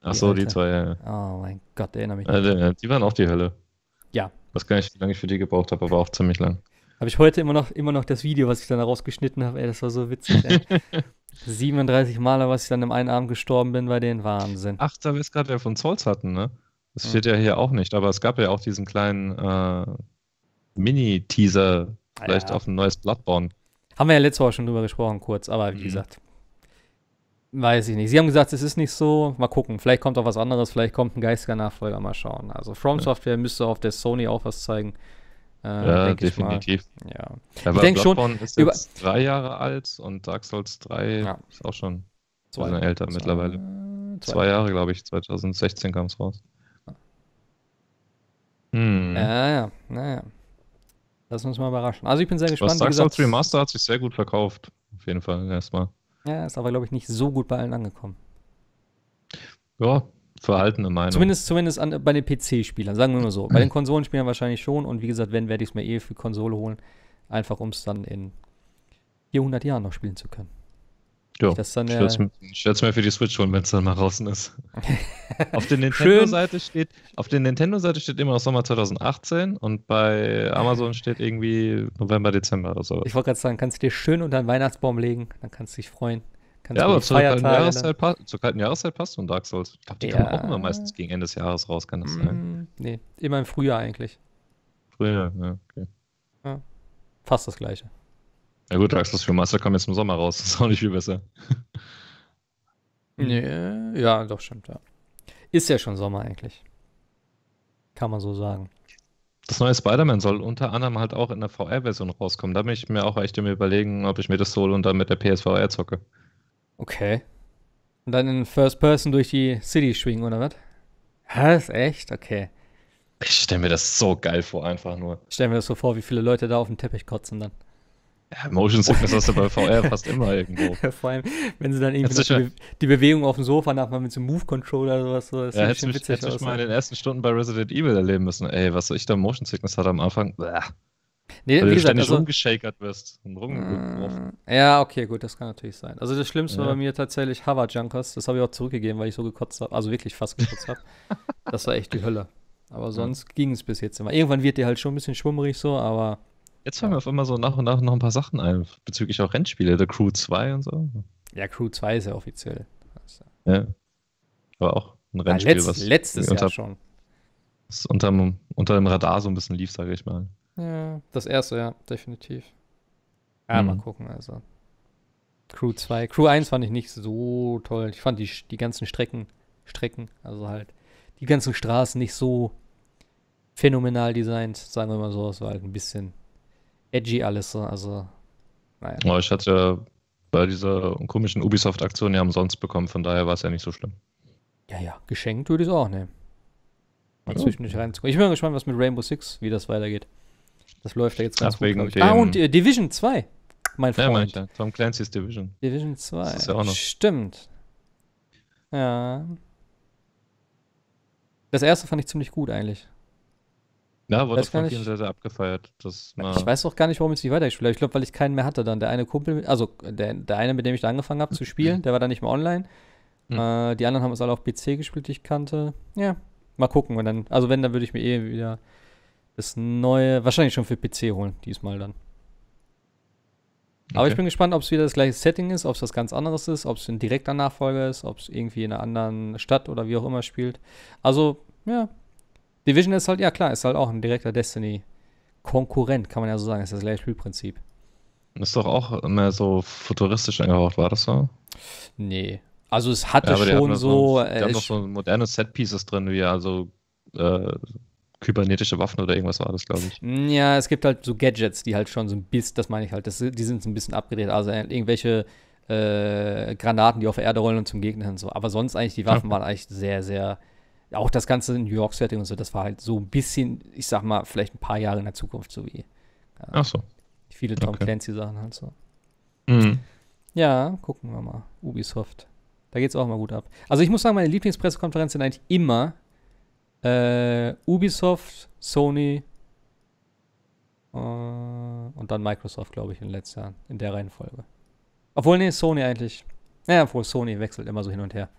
Ach so, Alte. die zwei, ja. Oh mein Gott, erinnere mich. Äh, äh die waren auch die Hölle. Ja. Ich weiß gar nicht, wie lange ich für die gebraucht habe, aber auch ziemlich lang. Habe ich heute immer noch, immer noch das Video, was ich dann rausgeschnitten habe. Ey, das war so witzig. 37 Maler, was ich dann im einen Arm gestorben bin, bei den Wahnsinn. Ach, da wir es gerade ja von Souls hatten, ne? Das steht ja. ja hier auch nicht, aber es gab ja auch diesen kleinen äh, Mini-Teaser, ah, vielleicht ja. auf ein neues Bloodborne. Haben wir ja letztes Mal schon drüber gesprochen, kurz, aber wie mhm. gesagt, Weiß ich nicht. Sie haben gesagt, es ist nicht so. Mal gucken. Vielleicht kommt auch was anderes. Vielleicht kommt ein geistiger Nachfolger. Mal schauen. Also, From ja. Software müsste auf der Sony auch was zeigen. Äh, ja, definitiv. Ja. Aber ich denke schon. ist über drei Jahre alt und Dark Souls 3 ja. ist auch schon zwei, also älter zwei, mittlerweile. Zwei, zwei Jahre, glaube ich. 2016 kam es raus. Hm. Ja, ja, naja. Lass uns mal überraschen. Also ich bin sehr gespannt. Was Dark Souls Remaster hat sich sehr gut verkauft. Auf jeden Fall erstmal. Ja, ist aber, glaube ich, nicht so gut bei allen angekommen. Ja, verhaltene Meinung. Zumindest, zumindest an, bei den PC-Spielern, sagen wir mal so. Bei den Konsolenspielern wahrscheinlich schon. Und wie gesagt, wenn, werde ich es mir eh für Konsole holen. Einfach, um es dann in 400 Jahren noch spielen zu können. Ja, das ich werde es mir für die Switch holen, wenn es dann mal draußen ist. auf der Nintendo-Seite steht, auf der Nintendo-Seite steht immer noch Sommer 2018 und bei Amazon steht irgendwie November, Dezember oder sowas. Ich wollte gerade sagen, kannst du dir schön unter den Weihnachtsbaum legen, dann kannst du dich freuen. Kannst ja, aber zur kalten, ne? Jahreszeit zur kalten Jahreszeit passt so ein Dark Souls. Ich glaube, die ja. kommen auch immer meistens gegen Ende des Jahres raus, kann das mm, sein? Nee, immer im Frühjahr eigentlich. Frühjahr, ja, okay. Ja, fast das gleiche. Ja gut, Dark Souls Master kam jetzt im Sommer raus. Das ist auch nicht viel besser. Nee, ja, doch, stimmt, ja. Ist ja schon Sommer eigentlich. Kann man so sagen. Das neue Spider-Man soll unter anderem halt auch in der VR-Version rauskommen. Da bin ich mir auch echt im Überlegen, ob ich mir das hole und dann mit der PSVR zocke. Okay. Und dann in First Person durch die City schwingen, oder was? Was? Echt? Okay. Ich stelle mir das so geil vor, einfach nur. Ich stelle mir das so vor, wie viele Leute da auf dem Teppich kotzen dann. Ja, Motion Sickness hast du bei VR fast immer irgendwo. Vor allem, wenn sie dann irgendwie die, Be die, Bewegung auf dem Sofa nachmachen mit so einem Move-Controller oder sowas. So, das ja, hätte ich, hätte ich mal in den ersten Stunden bei Resident Evil erleben müssen. Ey, was ich da Motion Sickness hatte am Anfang. Bäh. Nee, Weil wie du gesagt, ständig also, rumgeschakert wirst und ah, rumgeworfen. Ja, okay, gut, das kann natürlich sein. Also das Schlimmste ja. war bei mir tatsächlich Hover Junkers. Das habe ich auch zurückgegeben, weil ich so gekotzt habe. Also wirklich fast gekotzt habe. Das war echt die Hölle. Aber sonst ja. ging es bis jetzt immer. Irgendwann wird dir halt schon ein bisschen schwummerig so, aber Jetzt fallen mir auf einmal so nach und nach noch ein paar Sachen ein, bezüglich auch Rennspiele, der Crew 2 und so. Ja, Crew 2 ist ja offiziell. Also ja. Aber auch ein Rennspiel, ja, letzt, was. Letztes unter, Jahr schon. Was unterm, unter dem Radar so ein bisschen lief, sage ich mal. Ja, das erste, ja, definitiv. Ja, hm. mal gucken, also. Crew 2. Crew 1 fand ich nicht so toll. Ich fand die, die ganzen Strecken, Strecken, also halt, die ganzen Straßen nicht so phänomenal designt, sagen wir mal so. Es war halt ein bisschen edgy alles. so, Also, naja. Oh, ich hatte ja bei dieser komischen Ubisoft-Aktion ja umsonst bekommen, von daher war es ja nicht so schlimm. Ja, ja, geschenkt würde ich es auch nehmen. Ja. Zwischendurch reinzukommen. Ich bin mal gespannt, was mit Rainbow Six, wie das weitergeht. Das läuft ja jetzt ganz Ach, gut. Wegen ah, und äh, Division 2, mein Freund. Ja, mein, ja. Tom Clancy's Division. Division 2. Das ist ja auch noch. Stimmt. Ja. Das erste fand ich ziemlich gut eigentlich. Ja, wurde das von vielen sehr, sehr abgefeiert. Das, na. ich weiß auch gar nicht, warum ich es nicht weitergespielt habe. Ich glaube, weil ich keinen mehr hatte dann. Der eine Kumpel, also der, der eine, mit dem ich da angefangen habe zu spielen, der war dann nicht mehr online. Mhm. Äh, die anderen haben es alle auf PC gespielt, die ich kannte. Ja, mal gucken. Und dann, also wenn, dann würde ich mir eh wieder das neue, wahrscheinlich schon für PC holen, diesmal dann. Okay. Aber ich bin gespannt, ob es wieder das gleiche Setting ist, ob es was ganz anderes ist, ob es ein direkter Nachfolger ist, ob es irgendwie in einer anderen Stadt oder wie auch immer spielt. Also, ja, Division ist halt, ja klar, ist halt auch ein direkter Destiny-Konkurrent, kann man ja so sagen. Ist das gleiche Spielprinzip. Ist doch auch mehr so futuristisch angehaucht, war das so? Nee. Also es hatte ja, schon so. so die äh, haben noch so moderne Set-Pieces drin, wie also äh, kybernetische Waffen oder irgendwas war das, glaube ich. Mm, ja, es gibt halt so Gadgets, die halt schon so ein bisschen, das meine ich halt, das, die sind so ein bisschen abgedreht. Also äh, irgendwelche äh, Granaten, die auf der Erde rollen und zum Gegner und so. Aber sonst eigentlich, die Waffen waren eigentlich sehr, sehr auch das ganze New York-Setting und so, das war halt so ein bisschen, ich sag mal, vielleicht ein paar Jahre in der Zukunft, so wie ja, Ach so. viele Tom okay. Clancy-Sachen halt so. Mhm. Ja, gucken wir mal. Ubisoft. Da geht's auch mal gut ab. Also ich muss sagen, meine Lieblingspressekonferenzen sind eigentlich immer äh, Ubisoft, Sony äh, und dann Microsoft, glaube ich, in letzter, in der Reihenfolge. Obwohl, nee, Sony eigentlich. Naja, obwohl Sony wechselt immer so hin und her.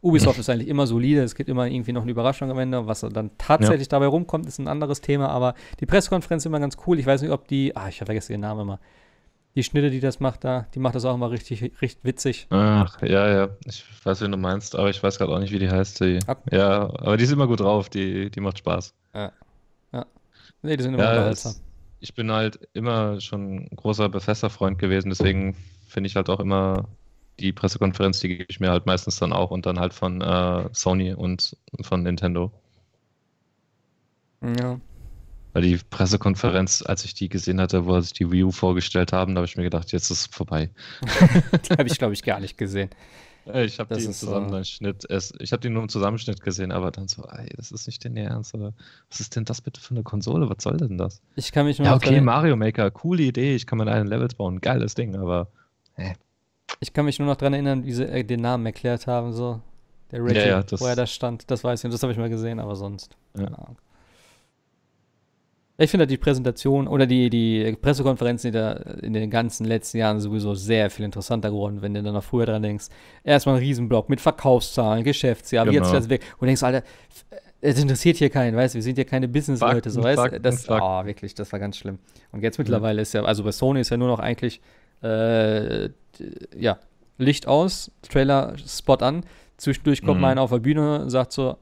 Ubisoft ist eigentlich immer solide, es gibt immer irgendwie noch eine Überraschung am Ende. Was dann tatsächlich ja. dabei rumkommt, ist ein anderes Thema, aber die Pressekonferenz ist immer ganz cool. Ich weiß nicht, ob die, ah, ich vergesse ihren Namen immer. Die Schnitte, die das macht, da, die macht das auch immer richtig, richtig witzig. Ach, ja, ja. Ich weiß, wen du meinst, aber ich weiß gerade auch nicht, wie die heißt. Die. Ja, aber die ist immer gut drauf, die, die macht Spaß. Ja. ja. Nee, die sind immer ja, unterhaltsam. Ich bin halt immer schon ein großer Bethesda-Freund gewesen, deswegen finde ich halt auch immer die Pressekonferenz, die gebe ich mir halt meistens dann auch und dann halt von äh, Sony und von Nintendo. Ja. Weil die Pressekonferenz, als ich die gesehen hatte, wo sich die Wii U vorgestellt haben, da habe ich mir gedacht, jetzt ist es vorbei. die habe ich, glaube ich, gar nicht gesehen. Ich habe die so. Äh, ich die nur im Zusammenschnitt gesehen, aber dann so, ey, das ist nicht denn Ernst, oder was ist denn das bitte für eine Konsole? Was soll denn das? Ich kann mich mal. Ja, okay, Mario Maker, coole Idee, ich kann mir eigenen Levels bauen, geiles Ding, aber. Äh. Ich kann mich nur noch daran erinnern, wie sie äh, den Namen erklärt haben, so. Der Reggie, ja, ja, das, wo er da stand, das weiß ich nicht, das habe ich mal gesehen, aber sonst. Keine ja. Ahnung. Ich finde halt die Präsentation oder die, die Pressekonferenzen, die da in den ganzen letzten Jahren sowieso sehr viel interessanter geworden, wenn du dann noch früher dran denkst. Erstmal ein Riesenblock mit Verkaufszahlen, Geschäftsjahr, genau. jetzt das weg. Und denkst, Alter, es interessiert hier keinen, weißt du, wir sind hier keine Business-Leute, so weißt du. Das, oh, wirklich, das war ganz schlimm. Und jetzt mittlerweile ist ja, also bei Sony ist ja nur noch eigentlich äh, ja, Licht aus, Trailer Spot an. Zwischendurch kommt mhm. mal einer auf der Bühne und sagt so: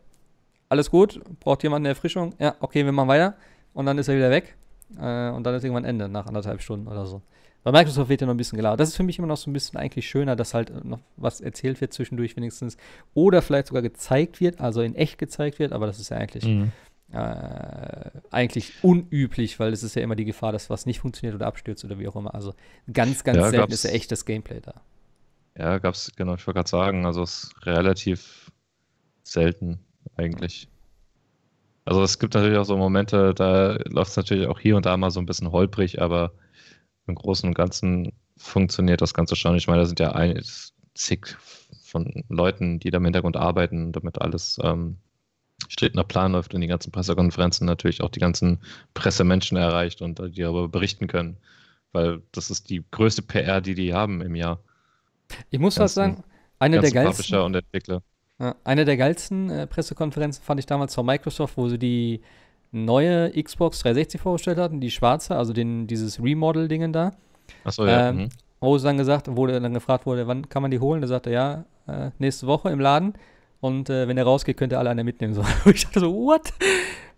Alles gut, braucht jemand eine Erfrischung? Ja, okay, wir machen weiter. Und dann ist er wieder weg. Äh, und dann ist irgendwann Ende nach anderthalb Stunden oder so. Bei Microsoft wird ja noch ein bisschen geladen. Das ist für mich immer noch so ein bisschen eigentlich schöner, dass halt noch was erzählt wird zwischendurch wenigstens. Oder vielleicht sogar gezeigt wird, also in echt gezeigt wird, aber das ist ja eigentlich mhm äh, eigentlich unüblich, weil es ist ja immer die Gefahr, dass was nicht funktioniert oder abstürzt oder wie auch immer. Also ganz, ganz ja, selten ist ja echtes Gameplay da. Ja, gab es, genau, ich wollte gerade sagen, also es ist relativ selten eigentlich. Also es gibt natürlich auch so Momente, da läuft es natürlich auch hier und da mal so ein bisschen holprig, aber im Großen und Ganzen funktioniert das Ganze schon. Ich meine, da sind ja ein, zig von Leuten, die da im Hintergrund arbeiten, damit alles ähm, steht nach Plan läuft und die ganzen Pressekonferenzen natürlich auch die ganzen Pressemenschen erreicht und die darüber berichten können. Weil das ist die größte PR, die die haben im Jahr. Ich muss ganzen, was sagen, eine der geilsten. Und Entwickler. Eine der geilsten äh, Pressekonferenzen fand ich damals von Microsoft, wo sie die neue Xbox 360 vorgestellt hatten, die schwarze, also den, dieses Remodel-Dingen da. Achso, ja. Ähm, mhm. Wo dann gesagt wurde, dann gefragt wurde, wann kann man die holen? Da sagte er, ja, äh, nächste Woche im Laden. Und äh, wenn er rausgeht, könnte alle einer mitnehmen. So. ich dachte so, what?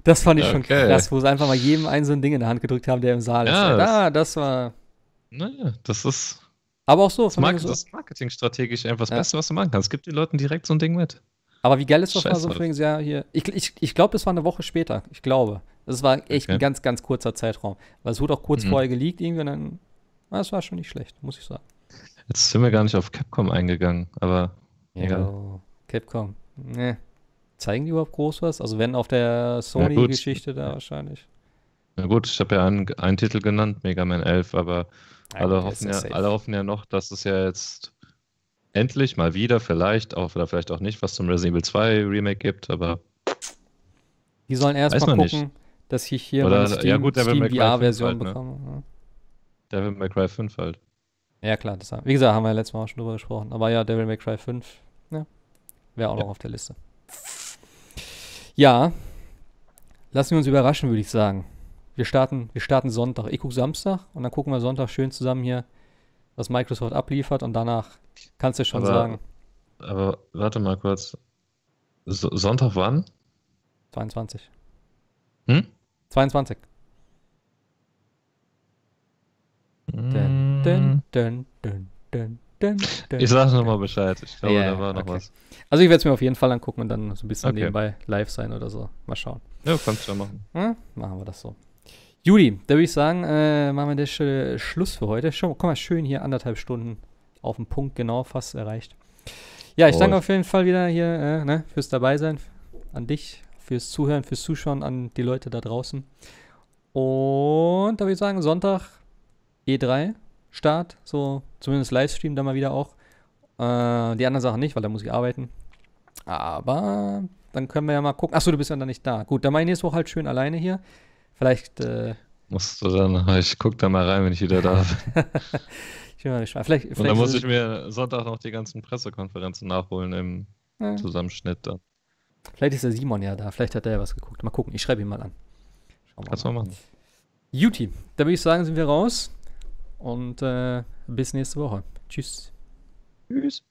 Das fand ich okay. schon krass, wo sie einfach mal jedem einzelnen Ding in der Hand gedrückt haben, der im Saal ja, ist. Ja, das war. Naja, das ist. Aber auch so. Das, Market, so. das ist marketingstrategisch einfach das ja. Beste, was du machen kannst. Gib den Leuten direkt so ein Ding mit. Aber wie geil ist das Scheiß mal so übrigens, ja, hier. Ich, ich, ich glaube, das war eine Woche später. Ich glaube. Das war echt okay. ein ganz, ganz kurzer Zeitraum. Weil es wurde auch kurz mhm. vorher geleakt irgendwie und dann. Na, das war schon nicht schlecht, muss ich sagen. Jetzt sind wir gar nicht auf Capcom eingegangen, aber. Ja. Egal. Capcom. Nee. Zeigen die überhaupt groß was? Also wenn auf der Sony-Geschichte da wahrscheinlich. Na gut, ich habe ja einen, einen, Titel genannt, Mega Man 11, aber ja, alle, hoffen ja, alle hoffen ja noch, dass es ja jetzt endlich mal wieder vielleicht, auch, oder vielleicht auch nicht, was zum Resident Evil 2 Remake gibt, aber die sollen erstmal gucken, nicht. dass ich hier Oder, Steam, ja gut, Steam VR-Version halt, ne? bekomme. Ne? Devil May Cry 5 halt. Ja klar, das haben, wie gesagt, haben wir ja letztes Mal auch schon drüber gesprochen. Aber ja, Devil May Cry 5 Wäre auch ja. noch auf der Liste. Ja, lassen wir uns überraschen, würde ich sagen. Wir starten, wir starten Sonntag. Ich gucke Samstag und dann gucken wir Sonntag schön zusammen hier, was Microsoft abliefert und danach kannst du schon aber, sagen. Aber warte mal kurz. So, Sonntag wann? 22. Hm? 22. Hm. Dun, dun, dun, dun, dun, ich sag nochmal Bescheid. Ich glaube, yeah, da war noch okay. was. Also ich werde es mir auf jeden Fall angucken und dann so ein bisschen okay. nebenbei live sein oder so. Mal schauen. Ja, kannst du ja machen. Hm? Machen wir das so. Juli, da würde ich sagen, äh, machen wir den Sch Schluss für heute. Schon, komm mal schön hier anderthalb Stunden auf den Punkt genau fast erreicht. Ja, ich oh, danke auf jeden Fall wieder hier äh, ne, fürs Dabeisein, an dich, fürs Zuhören, fürs Zuschauen, an die Leute da draußen. Und da würde ich sagen, Sonntag E3 Start, so zumindest Livestream dann mal wieder auch. Äh, die anderen Sachen nicht, weil da muss ich arbeiten. Aber dann können wir ja mal gucken. Achso, du bist ja dann nicht da. Gut, dann meine ich nächste Woche halt schön alleine hier. Vielleicht. Äh, Musst du dann, ich guck da mal rein, wenn ich wieder da bin. ich bin mal gespannt. Vielleicht, vielleicht Und dann muss ich mir Sonntag noch die ganzen Pressekonferenzen nachholen im ja. Zusammenschnitt dann. Vielleicht ist der Simon ja da, vielleicht hat er ja was geguckt. Mal gucken, ich schreibe ihn mal an. Mal Kannst du mal machen. Juti, da würde ich sagen, sind wir raus und äh, bis nächste Woche. Tschüss. Tschüss.